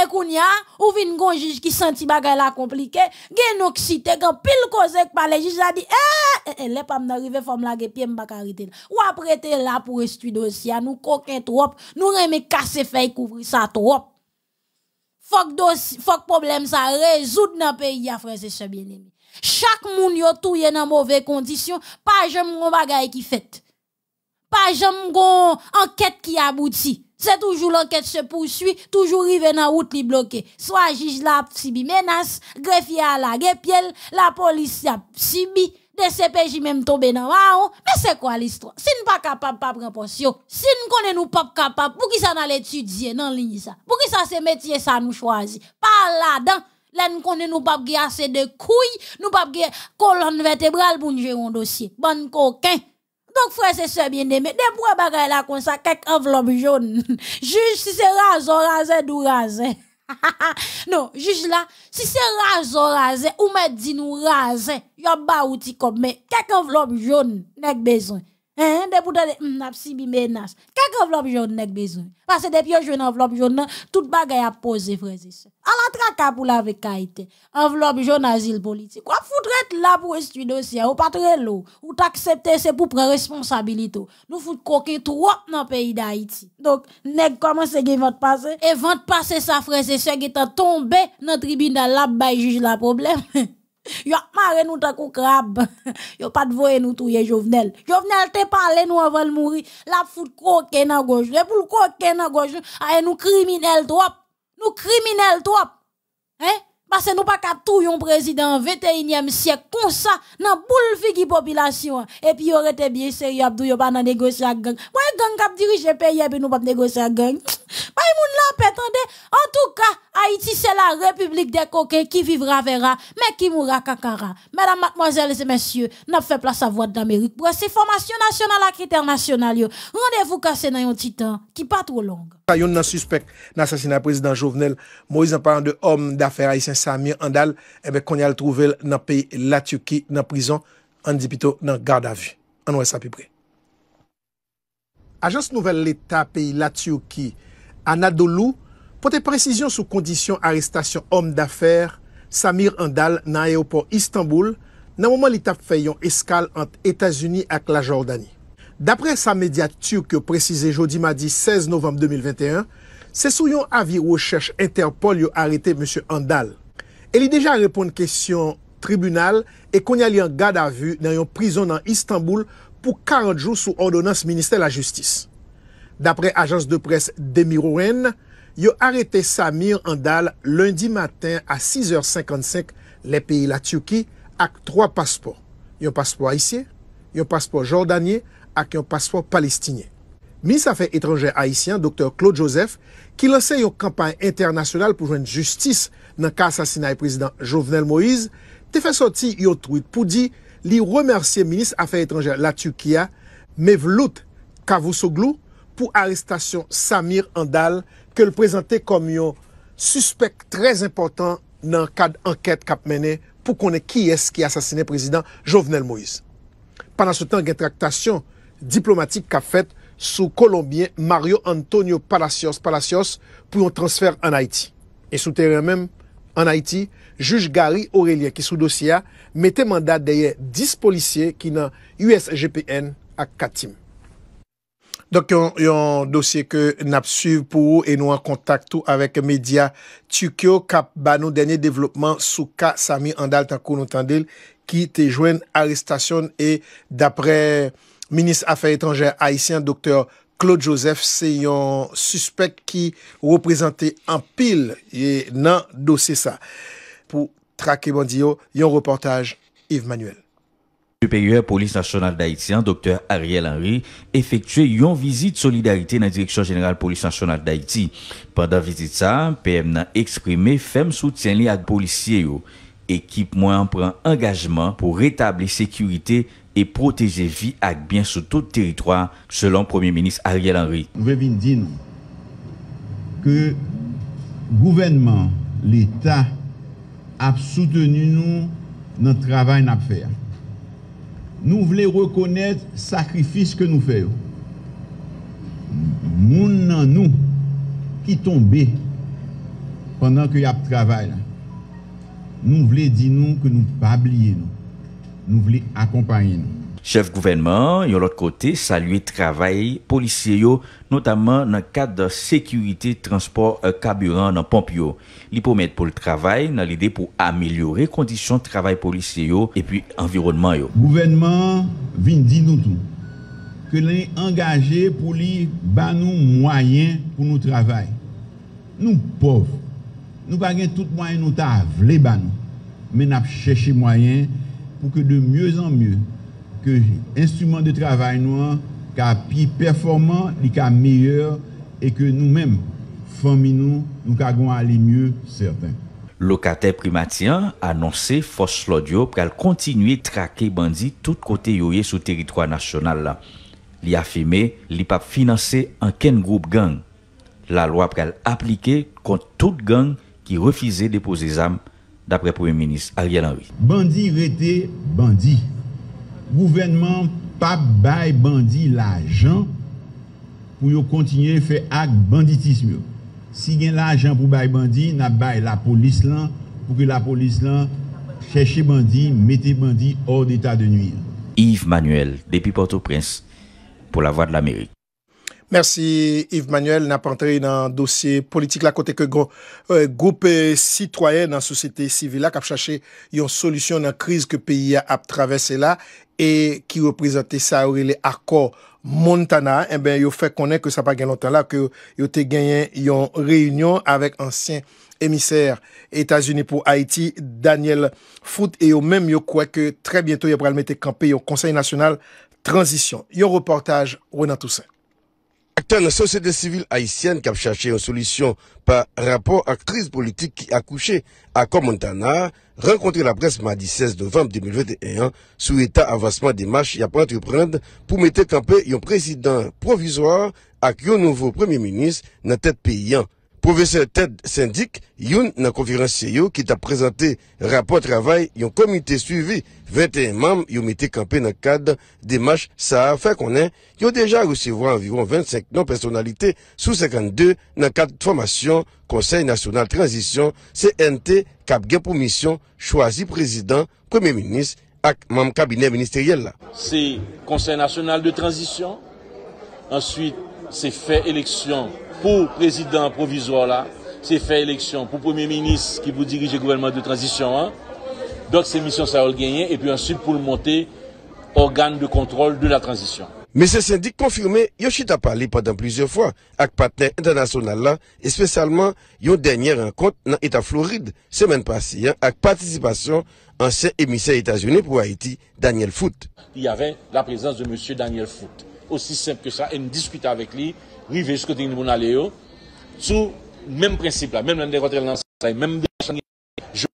Et kounya, ou vin gon juge qui senti bagay la compliqué, gen oxité, gen pile cause par le juge a dit, eh, eh, le pa n'arrive fom la pied m'bak Ou aprete la là pour étudier dossier, nous coquin trop, nous reme casser feuille couvrir ça trop. Fok dossier, fok problème ça résoudre nan pays, frères et se bien aimé. Chaque moun yo touye dans mauvaise condition, pas jem gon bagay qui fait. Pas jem gon enquête qui aboutit. C'est toujours l'enquête se poursuit, toujours rive dans route li bloqué. Soit juge la sibi menace, greffier à la gepiel, la police a sibi, des CPJ même tombé dans waon. Mais c'est quoi l'histoire? Si nous pas capable pas prendre position, si nous connaît pas capables, pour qui ça n'a l'étudier dans ligne ça? Pour qui ça se métier ça nous choisit? Pas là-dedans. Là, nous connaissons, nous pas assez de couilles, nous pas colonne vertébrale pour nous gérer un dossier. Bonne coquin. Donc, frère, c'est ça, bien aimé. Des bois bagaille là, comme ça, quelques enveloppes jaunes. Juge si c'est raso, rasé, d'où rasé. non, juge là, si c'est rasé, rasé, ou me dit nous rasé, y'a pas outil comme, mais quelques enveloppes jaunes, n'est besoin. Hein, de pou tade, n'a si bi menas. Kak enveloppe jaune nek besoin. Parce que depuis jeune enveloppe jaune, tout bagay a posé frère Alors sœurs. la traka pour la Enveloppe jaune asile politique. Quoi foutre là pour étudier dossier ou pas très lourd. Ou t'accepter c'est pour prendre responsabilité. Nous fout coquer trop dans le pays d'Haïti. Donc nek commence gen vente passer et vente passer sa frères et qui est tombé dans tribunal là bay juge le problème. Yo maré nous tant takou crabe. Yo pas de voyer nous touye Jovenel. Jovenel te parlé nous avant de mourir La foutre koke na gauche Le pour croque koke gauche gauche. Aye nous criminels trop. nous criminels trop. Hein? Parce que nous pas qu'à tout un président 21e siècle comme ça dans boule la population et puis aurait été bien sérieux Abdou yo pas à négocier avec gang. Moi gang cap diriger pays et puis nous pas négocier avec gang. y moun la En tout cas, Haïti c'est la république des coquins qui vivra verra mais qui mourra kakara. Mesdames, mademoiselles et messieurs, n'a fait place à voix d'Amérique pour ces formations nationales et internationales. Rendez-vous cassé dans un temps qui pas trop longue. a yon nan suspect nan sasina prezidant jovenel, mou izan paran de om dafer a isen Samir Andal, ebe eh kon yal trouvel nan peyi La Tuyuki nan prizon, an di pito nan garda vi. An wè sa pi pre. Ajans Nouvel L'Etat peyi La Tuyuki an Adolu, pote prezisyon sou kondisyon aristasyon om dafer, Samir Andal nan Eopor Istanbul, nan mouman l'etap feyon eskal ant Etasuni ak la Jordani. D'apre sa mediatur ke prezise jodi madi 16 novem 2021, se sou yon avi ou chèche Interpol yon arete M. Andal. El yi deja repon kèsyon tribunal e kon yal yon gad avu nan yon prizon nan Istanbul pou 40 jou sou ordonans Ministè la Justice. D'apre ajans de pres Demirouen, yon arete Samir Andal lundi matin a 6h55 le peyi la Tiyuki ak 3 paspor. Yon paspor Haitse, yon paspor Jordaniye, ak yon paspoir palestinyen. Ministre Afèr Etranger Haitien, Dr. Claude Joseph, ki lansè yon kampanj internasyonal pou jwen justice nan ka asasina yon e prezident Jovenel Moïse, te fè soti yon truit pou di li remersye Ministre Afèr Etranger Latukia me vlout kavousoglou pou arrestasyon Samir Andal, ke l prezante kom yon suspek trez important nan kad anket kap mene pou kone ki es ki asasina yon prezident Jovenel Moïse. Panan se tan gen traktasyon diplomatik ka fet sou kolombien Mario Antonio Palacios pou yon transfer an Haiti. E sou terren men, an Haiti, juj Gari Aurelia ki sou dosya mette mandat deye 10 polisye ki nan USGPN ak Katim. Dok yon dosye ke nap suiv pou ou e nou an kontak tou avek media. Tukyo kap ba nou denye devlopman sou ka Sami Andal takou nou tandil ki te jwen arrestasyon e dapre Ministre affaire étrangère haïtien Dr. Claude Joseph se yon suspect ki reprezenté en pile yon dosè sa. Po trake bondi yon, yon reportaj Yves Manuel. Le pèyeur polis national d'Haïti, Dr. Ariel Henry, efektue yon vizit solidarité nan Direction générale polis national d'Haïti. Pendant vizit sa, PM nan eksprimé fem soutien li ad polisye yo. Ekip mwen pran engajman pou retabli sekurite yon. e protejevi akbyen sou tout teritwa selon Premier Ministre Ariel Henry. Nou vevin di nou ke gouvenman, l'Etat ap soutenu nou nan travay nan ap fè. Nou vle rekonèd sakrifis ke nou fè yo. Moun nan nou ki tombe pandan ke y ap travay la. Nou vle di nou ke nou pabliye nou. Nou vle akompanyen nou. Chef gouvenman yon lot kote salye travay polisye yo... Notaman nan kade de sekurite transport kaburan euh, nan pomp yo. Li pou mèd pou l travay nan lide pou amelyore kondisyon travay polisye yo... E pi environman yo. Gouvenman vin di nou tou... Ke lè engaje pou li ban nou mwayen pou nou travay. Nou pov. Nou bagen tout mwayen nou ta vle ban nou. Men ap chèche mwayen... pou ke de mye zan mye ke instrument de travay nou an ka pi performant li ka mye e ke nou men fominou nou ka gwa li mye serten. Lokater Primatien anonsè fos lodyo pral kontinuye trake bandi tout kote yoye sou teritroi nasyonal la. Li afime li pap finanse an ken groub gang. La lwa pral aplike kont tout gang ki refize depoze zam. d'apre Premier Ministre Ariel Henry. Bandi rete, bandi. Gouvernement pa bay bandi la jan, pou yo kontinye fe ak banditisme yo. Si gen la jan pou bay bandi, na bay la polis lan, pou ke la polis lan, cheche bandi, mette bandi, ou de ta de nui. Yves Manuel, Depi Porto Prince, pou la Voix de l'Amérique. Merci Yves-Manuel. N'a pas dans le dossier politique là, côté que euh, groupe euh, citoyen dans la société civile là, qui a cherché une solution dans la crise que le pays a traversé là et qui représentait ça, les accords Montana, eh ben, yo fait connaître que ça pas longtemps là, que a été gagné une réunion avec ancien émissaire États-Unis pour Haïti, Daniel Foot, et au même, yo croit que très bientôt, va le mettre campé au Conseil national transition. un reportage, Renan Toussaint. Akta nan sosyede sivil haisyen kap chache yon solisyon pa rapor ak kriz politik ki akouche ak komantana, renkontre la pres ma di 16 novem 2021 sou etat avansman demarche yon prant reprend pou mette kampè yon prezident provizor ak yon nouvo premier minis nan tet peyyan. Pouve se ted syndik, yon nan konferansye yo ki ta prezante rapor travay yon komite suivi 21 mam yon mite kampe nan kad demache sa. Fè konen, yon deja recevo avivon 25 nan personalite sou 52 nan kad formasyon konsey nasyonal transisyon se ente kab gen pou misyon chwazi prezident, komi menis ak mam kabine ministeryel. Se konsey nasyonal de transisyon, answit se fè eleksyon. pour président provisoire là, c'est faire élection pour premier ministre qui vous dirige le gouvernement de transition. Hein. Donc c'est mission ça va gagner et puis ensuite pour le monter organe de contrôle de la transition. Mais ce syndic confirmé, Yoshita a parlé pendant plusieurs fois avec partenaires internationaux là, et spécialement une dernière rencontre dans l'État Floride, semaine passée, hein, avec participation ancien émissaire États-Unis pour Haïti, Daniel Foote. Il y avait la présence de M. Daniel Foote. Aussi simple que ça, et nous discutons avec lui, Rivé jusqu'au côté sous même principe même dans même je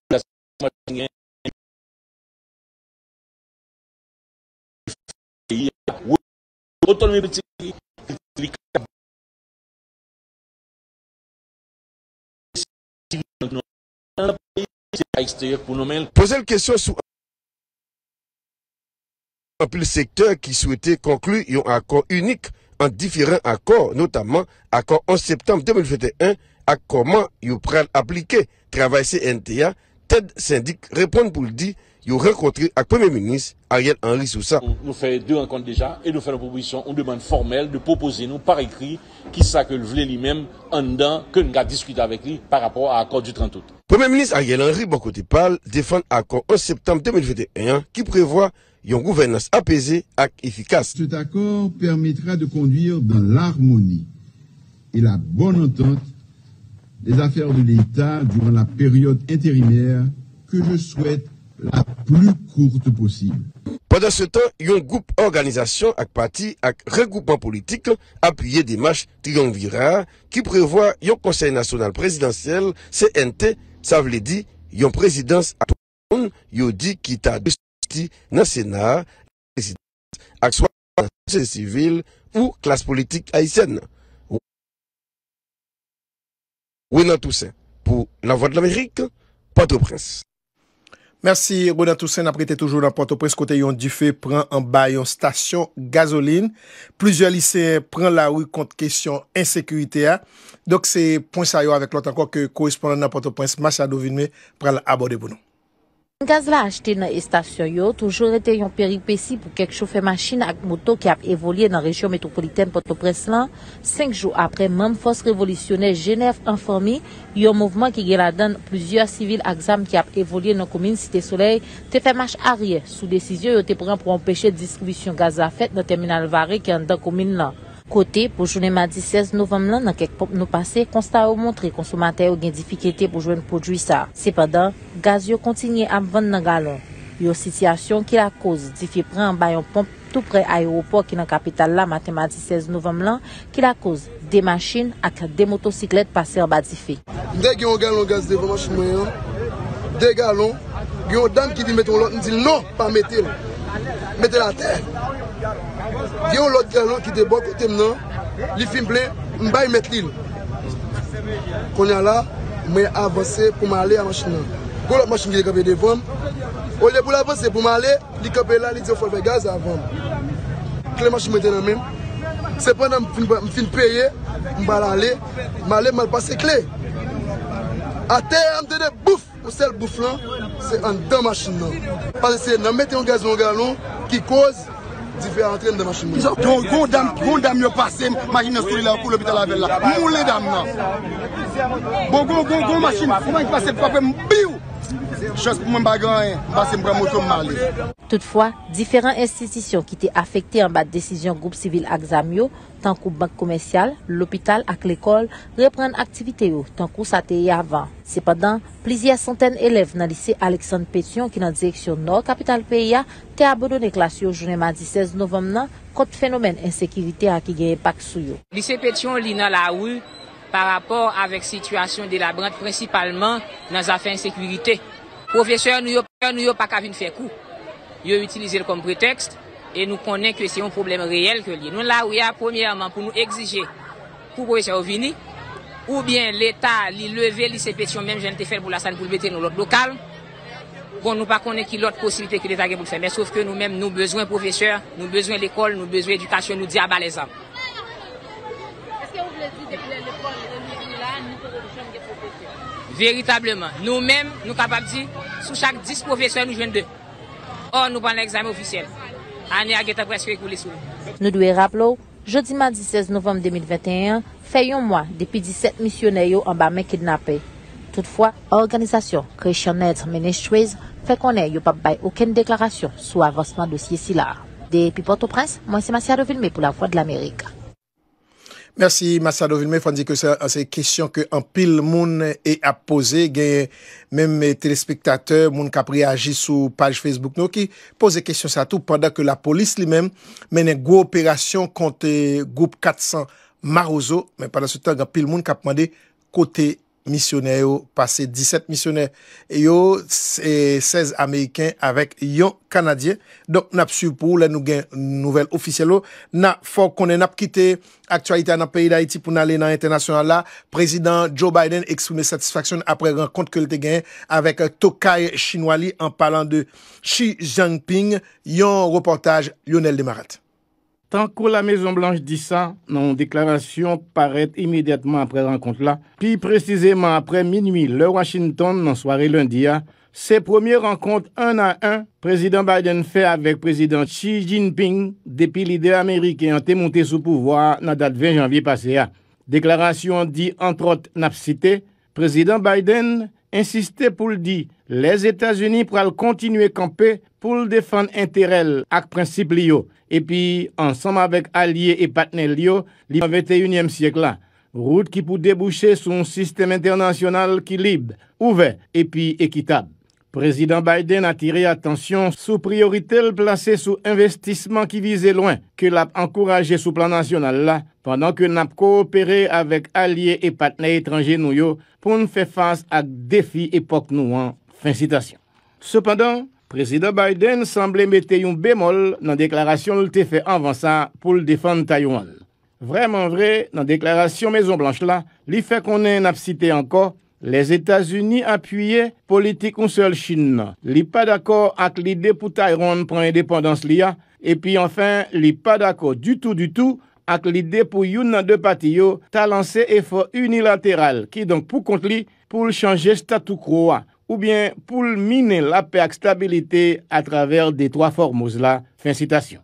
la question secteur qui souhaitait conclure un accord unique en différents accords, notamment accord 11 septembre 2021, à comment ils prennent appliquer travail CNTA, tête syndic répond pour le dire, ils rencontrent rencontré Premier ministre Ariel Henry ça Nous faisons deux rencontres déjà et nous faisons une proposition, on demande formelle de proposer nous par écrit qui ça que le voulait lui-même en dedans que nous avons discuté avec lui par rapport à l'accord du 30 août. Premier ministre Ariel Henry, bon côté parle, défend l'accord 11 septembre 2021 qui prévoit yon gouvenance apese ak efikase. Cet akor permettra de konduire dan l'harmoni e la bon entente des afer de l'Etat duran la periode interime ke je souwete la plus kourte posib. Padan se tan, yon goup organizasyon ak pati ak regoupan politik apye demache triyong vira ki prevoa yon konsey nasyonal prezidansyel, CNT, sa vle di, yon prezidans ak tou yon di ki ta de dans le Sénat, civile ou classe politique haïtienne. Oui, Renan pour La Voix de l'Amérique, Port-au-Prince. Merci Renan Toussaint, prêté toujours dans Port-au-Prince, côté yon Dufé prend en bas station gasoline. Plusieurs lycéens prennent la rue contre question insécurité. Hein. Donc c'est point ça avec l'autre encore que correspondant à Port-au-Prince, Machado Vinme, prend l'aborder pour nous. Gaz la achete nan estasyon yo, toujou rete yon peripeci pou kek choufe machin ak moto ki ap evolye nan rejyon metropoliten Port-au-Preslan. 5 jou apre, manm fos revolisyonè Genève informi, yon mouvman ki gela dan plouzyor sivil aksam ki ap evolye nan komine Sité-Soleil te fèmache ariè. Sou desisyon yo te pran pou empèche distribisyon gaz la fèt nan terminal varè ki an dan komine nan. Kote, pou jounen ma di 16 novem lan nan kek pomp nou pase, konsta ou montre konsumantè ou gen difikilite pou jounen pou dwi sa. Se padan, gaz yo kontinye am vende nan galon. Yo sityasyon ki la koz difi pre an bayon pomp tout pre ayropor ki nan kapital la maten ma di 16 novem lan, ki la koz de machin ak de motosiklet pase an ba difi. De gyo galon gaz devan wach mwen an, de galon, gyo dam ki di meton lont, nidil non pa metel, metel an ten. Gye ou lot galon ki debo kote m nan, li film ble, m bay met li. Konya la, mwen avanse pou male a masin nan. Gwo lot masin ki dekope de vom, ou le pou la avanse pou male, li kope la, li dekope ve gaz a vom. Kle masin mwete nan menm. Se pre nan m film peye, m bala le, male m mal pase kle. Ate m dene bouf ou sel bouf lan, se an dan masin nan. Pase se nan mete yon gaz yon galon ki koz, Difer entren de machin moun. Gon dam, gon dam yo pase, majin yon soli la, kou lopita la vel la. Mou le dam nan. Gon, gon, gon, gon, gon, machin moun. Kouman yon pase, papem, biou. Chos pou mwen bagan, basen mbran mouton mman li. Toutfwa, diferent institisyon ki te afekte an bat desisyon group sivil ak zamyo, tan kou bank komensyal, l'opital ak l'ekol, repren aktivite yo tan kou sa teye avan. Sepadan, plizye santen elev nan lise Alexandre Pétion ki nan direksyon nor kapital PIA, te abodone klas yo jounenman 16 novem nan kote fenomen ensekirite an ki genye pak sou yo. Lise Pétion li nan la ou par rapport avek situasyon de la brande principalman nan zafen ensekirite yo. Professeur nou yo pa kavine fekou, yo utilize kom pretext e nou konen ke se yon problem reyel ke li. Nou la ou ya premiyaman pou nou exije pou professeur ou vini, ou bien l'Etat li leve li se petion men jante fel pou la san pou bete nou lot lokal, kon nou pa konen ki lot posilite ki l'Etat gen pou te fe, men souf ke nou men nou bezwen professeur, nou bezwen l'ekol, nou bezwen edukasyon, nou diabalezan. Veritableman, nou men nou kapap di sou chak 10 profesyon nou jwen de. Or nou ban l'ekzame ofisyen, ane a geta preskwe koule sou. Nou dwe rap lou, jodi mandi 16 novem 2021, feyon mwen depi 17 misyoner yo anba me kidnapè. Toutfwa, organizasyon Christian Aid Ministries fe konen yo pap bay ouken deklarasyon sou avansman dosye si la. Depi Port-au-Prince, Mwensi Masiadovilme pou la Voix de l'Amerika. Mersi Masadovilme, fwande di ke se kesyon ke an pil moun e ap pose gen menmè telespektatèr moun kap reagi sou page Facebook nou ki pose kesyon sa tou pandan ke la polis li menmè mennè gwo operasyon kontè euh, goup 400 Marouzo mennè pandan se tan gen pil moun kap mandè kote. misioner yo, pase 17 misioner yo, 16 ameyken avèk yon kanadyen don ap su pou la nou gen nouvel ofisyelo, na fò konen ap kite, aktualite an ap peyi da iti pou nalè nan internasyon la, prezident Joe Biden eksponè satisfaksyon apre gran kont ke lte gen avèk Tokay Chinoali an palan de Xi Jinping, yon reportaj yon el demaret. Tant que la Maison-Blanche dit ça, nos déclarations paraissent immédiatement après la rencontre là, puis précisément après minuit, le Washington, dans soirée lundi, ses premières rencontres un à un, président Biden fait avec président Xi Jinping depuis l'idée américaine été monté sous pouvoir la date 20 janvier passé. Déclaration dit entre autres le président Biden insistait pour le dire, les États-Unis pourront continuer à camper pour défendre intérêts et principe liés et puis ensemble avec alliés et partenaires lio, li 21e siècle là. Route qui pour déboucher sur un système international qui libre, ouvert et puis équitable. Président Biden a tiré attention sous priorité placée sous investissement qui visait loin que l'a encouragé sous plan national là, pendant que n'a coopéré avec alliés et partenaires étrangers nous pour nous faire face à défis époque nous. Hein. Fin citation. Cependant, Prezident Biden sanble mette yon bemol nan deklarasyon l te fe anvan sa pou l defande Taiwan. Vreman vre nan deklarasyon Maison Blanche la, li fe konen ap site anko, les Etats-Unis apuye politik ou sol Chin nan. Li pa d'akor ak li de pou Taiwan pran edependans li a, epi anfen li pa d'akor du tou du tou ak li de pou yon nan de pati yo, ta lanse efo unilateral ki donk pou kont li pou l chanje statu kro a. ou bien pour miner la paix et la stabilité à travers des trois formes. là. Fin citation.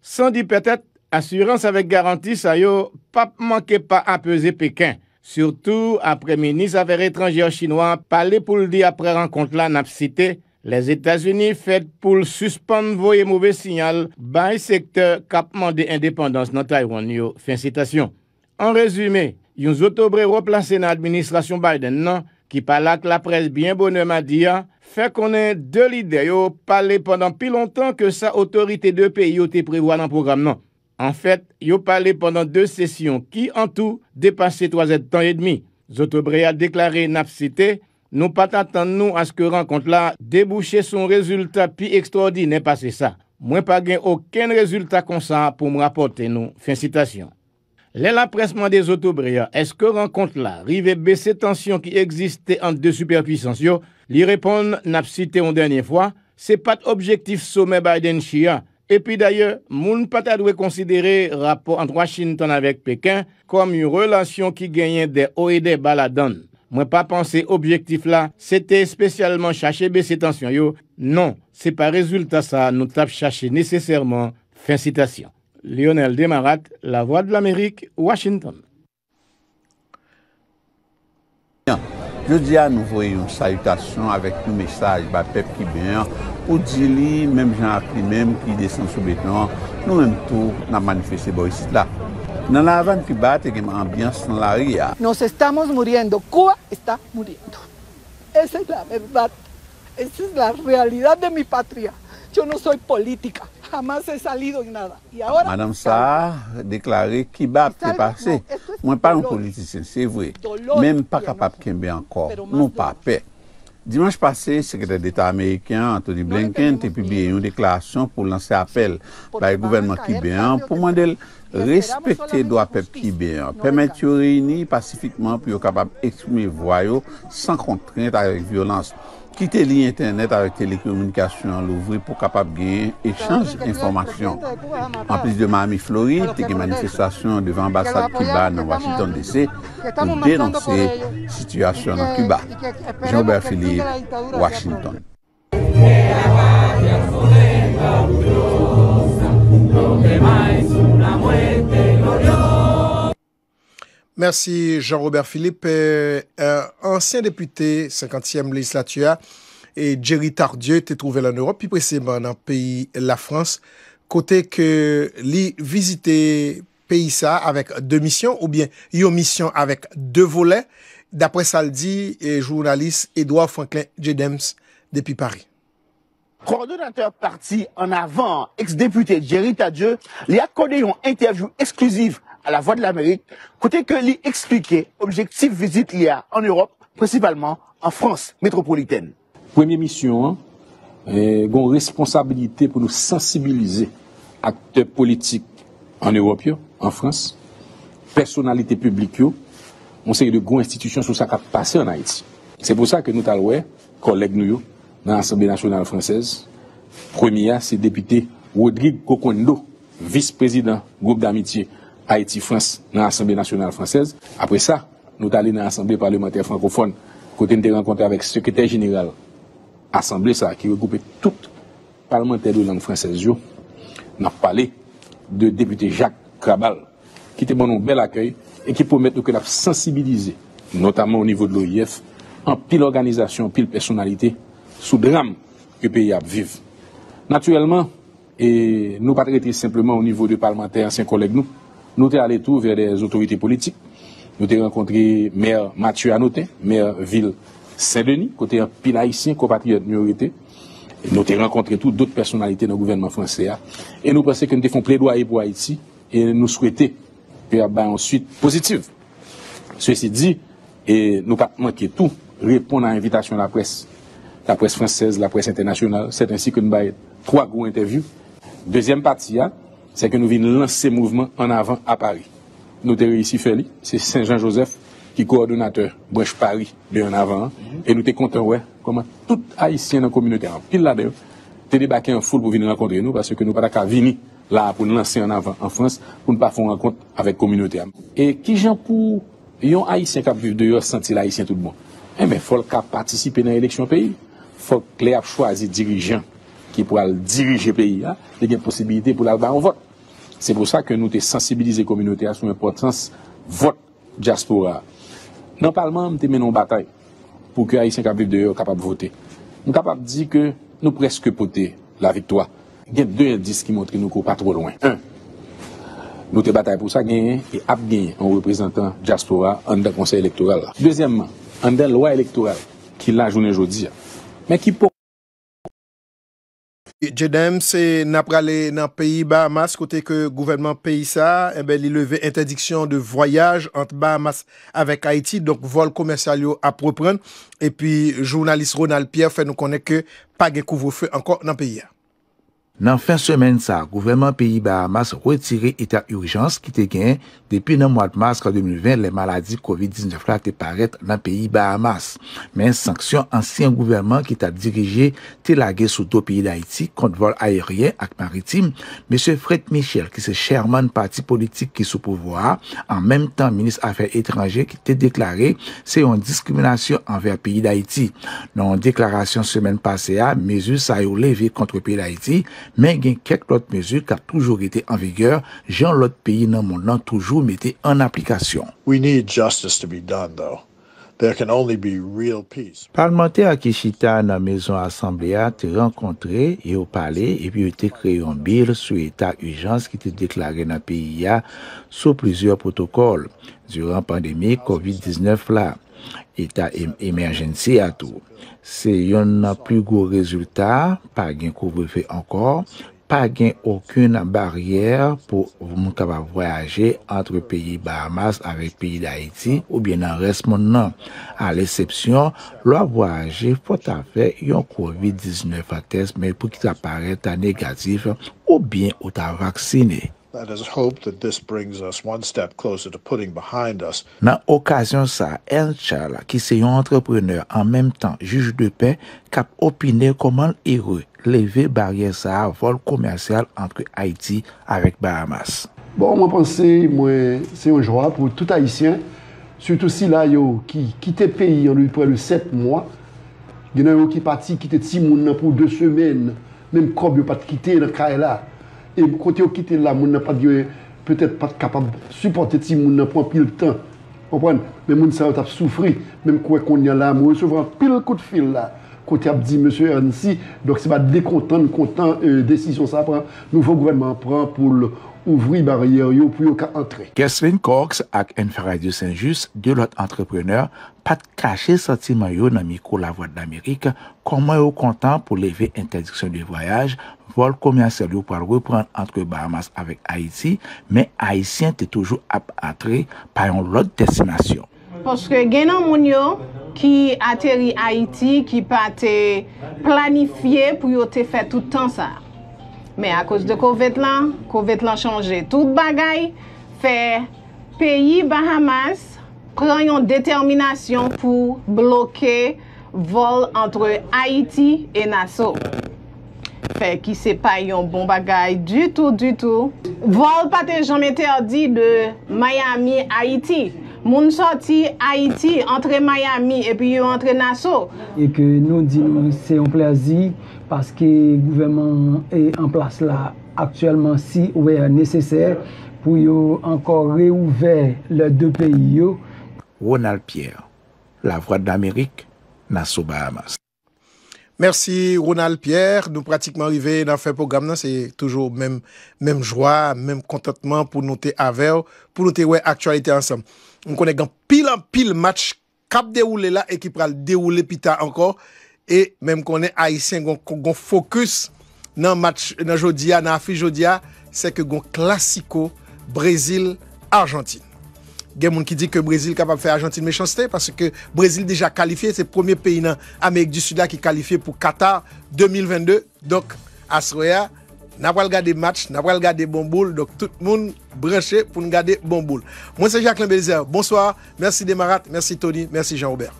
Sans dire peut-être, assurance avec garantie, ça est pas manqué pas peser Pékin. Surtout après ministre Affaires étrangères chinois, parler pour le dire après rencontre là, n'a cité, les États-Unis fait pour suspendre vos mauvais signal, by secteur capement de indépendance dans Taïwan Fin citation. En résumé, yon zotobre replacé dans l'administration Biden non, Ki palak la pres bien bonem a diya, fe konen de l'ide yo pale pendant pi lontan ke sa otorite de pe yo te privwa nan program nan. En fet, yo pale pendant 2 sesyon ki an tou depase 3 et tan et demi. Zotobre a deklare nap site, nou pata tan nou aske renkont la debouche son rezultat pi ekstraodi nen pase sa. Mwen pa gen oken rezultat konsan pou m rapote nou fin citasyon. Lè la presman de Zotobria, eske renkont la, rive bese tensyon ki egziste an de superfisans yo, li repon nap site yon denye fwa, se pat objektif soume Biden-Chia. E pi daye, moun pata dwe konsidere rapor an Washington avek Pekin kom yon relasyon ki genyen de OED baladan. Mwen pa panse objektif la, se te spesyalman chache bese tensyon yo. Non, se pa rezulta sa, nou tap chache neseserman. Fin citasyon. Lionel Desmarat, La Voix de l'Amérique, Washington. Je dis à nou une salutation avec un message mesaj bah, peuple pep ki ben, ou di li, même jan ak li mèm ki desen sou beton, nou mèm tou la. Nan qui avan ki bat e gen la ria. Hein. Nos estamos muriendo, Cuba está muriendo. Esa es la verdad, esa es la realidad de mi patria. Yo no soy politika, jamase salido y nada. Madame Sarr, deklaré Kibap te pase. Mwen pa yon politikin, se vwe, mwen pa kapap Kibay ankor, mwen pa pe. Dimanche pase, sekretèr d'Etat Amerikyan, Anthony Blinken, te publie yon deklarasyon pou lanse apel la yon gouvernement Kibayan pou mwen del respekte do apèp Kibayan, pèmètyo reyni pasifikman pou yo kapap ekstrime voyo san kontren ta yon violans. Quittez li internet avec télécommunication l'ouvrir pour capable gagner échange d'informations. En plus de Miami, Floride, des une manifestation devant l'ambassade Cuba dans Washington DC pour dénoncer la situation dans Cuba. Jean-Bert Philippe, Washington. Merci Jean-Robert Philippe, euh, euh, ancien député 50e législature et Jerry Tardieu était trouvé en Europe, puis précisément dans le pays la France, côté que lui visiter pays ça avec deux missions ou bien une mission avec deux volets, d'après ça dit et journaliste Edouard Franklin Jedems depuis Paris. Coordonnateur parti en avant, ex-député Jerry Tardieu, il a accordé une interview exclusive à la Voix de l'Amérique, côté que lui expliquait objectif visite l'IA en Europe, principalement en France métropolitaine. Première mission, hein, responsabilité pour nous sensibiliser acteurs politiques en Europe, en France, personnalités publiques, on sait de grandes institutions sur ce qui a passé en Haïti. C'est pour ça que nous avons collègues nous, dans l'Assemblée nationale française, premier, c'est député Rodrigue Cocondo, vice-président groupe d'amitié Haïti-France dans l'Assemblée nationale française. Après ça, nous allons dans l'Assemblée parlementaire francophone, côté nous rencontré avec le secrétaire général Assemblée, ça, qui regroupe tout parlementaire de langue française. Nous avons parlé de député Jacques Krabal, qui était bon un bel accueil et qui promet que la sensibiliser, notamment au niveau de l'OIF, en pile organisation, pile personnalité, sous drame que le pays a vivre. Naturellement, et nous pas traiter simplement au niveau du parlementaire anciens collègues nous, nous sommes allés tout vers les autorités politiques. Nous avons rencontré maire Mathieu Anoté, maire ville Saint-Denis, côté un compatriote de compatriote minorité. Nous avons rencontré toutes d'autres personnalités dans le gouvernement français. Hein. Et nous pensons que nous avons plaidoyer pour Haïti et nous souhaitons que la eh ben, ensuite suite positive. Ceci dit, et nous pas manquer tout, répondre à l'invitation de la presse, la presse française, la presse internationale. C'est ainsi que nous avons trois gros interviews. Deuxième partie, hein c'est que nous venons lancer mouvement en avant à Paris. Nous avons réussi à faire c'est Saint-Jean-Joseph qui est coordonnateur de Paris de en avant. Et nous sommes contents, ouais, comment tout Haïtien dans la communauté, en pile là-dedans, t'es débarqué en foule pour venir rencontrer nous parce que nous pas qu'à venir là pour nous lancer en avant en France pour ne pas faire rencontre avec la communauté. Et qui gens pour un Haïtien qui vivent dehors senti haïtiens tout le monde? Eh bien, il faut participer dans l'élection pays. Il faut que les choisir dirigeants qui pourra diriger le pays, hein, il y a une possibilité pour la en vote. C'est pour ça que nous avons sensibilisé la communauté son importance. vote diaspora. Dans le Parlement, nous menons en bataille pour que les Haïtiens capables de voter. Nous sommes capables de dire que nous presque poté la victoire. Il y a deux indices qui montrent que nous ne pas trop loin. Un, nous avons bataille pour ça gagner et a gagner en représentant diaspora en dans conseil électoral. Deuxièmement, en la loi électorale qui la journée aujourd'hui, mais qui pour Djenem se nap prale nan peyi Bahamas kote ke gouvenman peyi sa, ebe eh li leve interdiksyon de voyaj ant Bahamas avek Haiti, donk vol komensalyo apropren, e pi jounalist Ronald Pierre fe nou koneke pa gen kouvou fe anko nan peyi ya. Nan fin semaine, sa, gouvernement pays Bahamas retire etat qui ki te depuis depi mois de mars 2020 Les maladies COVID-19 la te le nan peyi Bahamas. Men sanction ansyen gouvernement qui ta dirigé te lage sou do pays d'Haïti contre vol aérien ak maritime. M. Fred Michel qui se chairman parti politik ki sou pouvoir en même temps ministre qui etranje ki te déclaré c'est une discrimination envers pays d'Haïti. Nan deklarasyon semaine passée a, mezu sa yo leve kontre pays d'Haïti, Men gen kek lot mezu ka toujou ete an vigeur, jan lot peyi nan moun nan toujou mette an aplikasyon. Palmente akishita nan mezon asamblea te renkontre yo e pale epi yo te kreyon bil sou eta ujans ki te deklare nan peyi ya sou plezyon protokol duran pandemi COVID-19 la. Eta emerjensi atou. Se yon nan pli gwo rezultat, pa gen koube fe ankor, pa gen okun baryer pou moun kaba voyaje antre peyi Bahamas avik peyi Daiti ou bien nan resmon nan. An l'esepsyon, lwa voyaje fota fe yon COVID-19 a test men pou ki ta pare ta negatif ou bien ou ta vaksine. Nan okasyon sa, El Chala, ki se yon entreprener an menm tan juj de pen, kap opine koman l e erou leve baryen sa vol komersyal an pre Haiti arek Bahamas. Bon, mwen pense, mwen se yon jwa pou tout Haitien, surtout si la yo ki kite peyi an nou prelou 7 mwa, genè yo ki pati kite Timounan pou 2 semen, menm kob yo pati kite la kaya la, E kote yo kite la, moun nan pa diwe, petet pa kapab suporteti moun nan pran pil tan. Opran, men moun saot ap soufri, men mwen kwe konye la, moun soufran pil kout fil la. Kote ap di, monsi, an si, dok se ba dekontan, kontan, euh, desison sa pran, nouvo gouvenman pran pou l... ouvri bariyer yo pou yo ka antre. Gatwin Cox ak Enferay de Saint-Just de lot antrepreneur pat kache sotima yo nan mikou la voit d'Amerika koman yo kontan pou leve interdiksyon de voyaj, vol koman sel yo pal repran antre Bahamas avèk Haiti, men Haitien te toujou ap atre payon lot destinasyon. Poske genan moun yo ki ateri Haiti ki pat te planifiye pou yo te fè tout tan sa. Mè a kous de COVID lan, COVID lan chanje tout bagay. Fè, peyi Bahamas pran yon determinasyon pou blokè vol antre Haiti et Nassau. Fè ki se pa yon bon bagay du tout, du tout. Vol patè jom eterdi de Miami et Haiti. Moun soti Haiti antre Miami epi yon antre Nassau. E ke nou di nou se yon plazi. Parce que le gouvernement est en place si actuellement, si nécessaire pour pour encore réouvrir les deux pays. yo. Ronald Pierre, La Voix d'Amérique, Nassau Bahamas. Merci Ronald Pierre, nous pratiquement arrivés dans fait programme c'est toujours même même joie, même contentement pour noter avec pour noter ouais actualité ensemble. On connaît pile en pile match cap déroulé là et qui le dérouler plus tard encore et même qu'on est haïtien, qu'on focus dans match, dans Jodia, dans affiche Jodia, c'est que gon classico Brésil-Argentine. Il y a qui dit que Brésil est capable de faire Argentine méchanceté parce que Brésil déjà qualifié, c'est le premier pays dans Amérique du Sud qui qualifié pour Qatar 2022. Donc, à n'a pas le match, n'a pas le bon boule, donc tout le monde branché pour regarder garder bon boule. Moi c'est Jacques Lambert. Bonsoir, merci Demarat, merci Tony, merci Jean-Robert.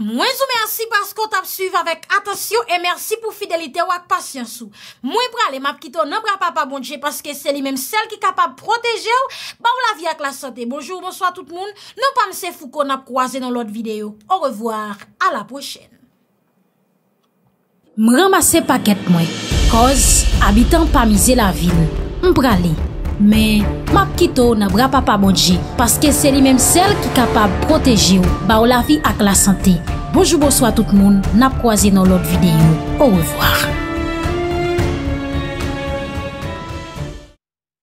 Mwen zou mè ansi bas kon tap suiv avèk atasyon e mènsi pou fidelite wak pasyansou. Mwen pralè map kito nan bra pa pa bondje paske sè li mèm sèl ki kapab proteje ou ba ou la vi ak la sante. Bonjou, monswa tout moun. Non pa mse fou kon ap kouaze nan lot videyo. Ou revoar, a la pochèn. Mwen ramase paket mwen. Koz, abitan pa mize la vil. Mwen pralè. Men, map kito na bra pa pa bodje, paske se li menm sel ki kapab proteji ou, ba ou la fi ak la sante. Bojou bojou a tout moun, nap kwa zi nan lot videyo. Ou wevoar.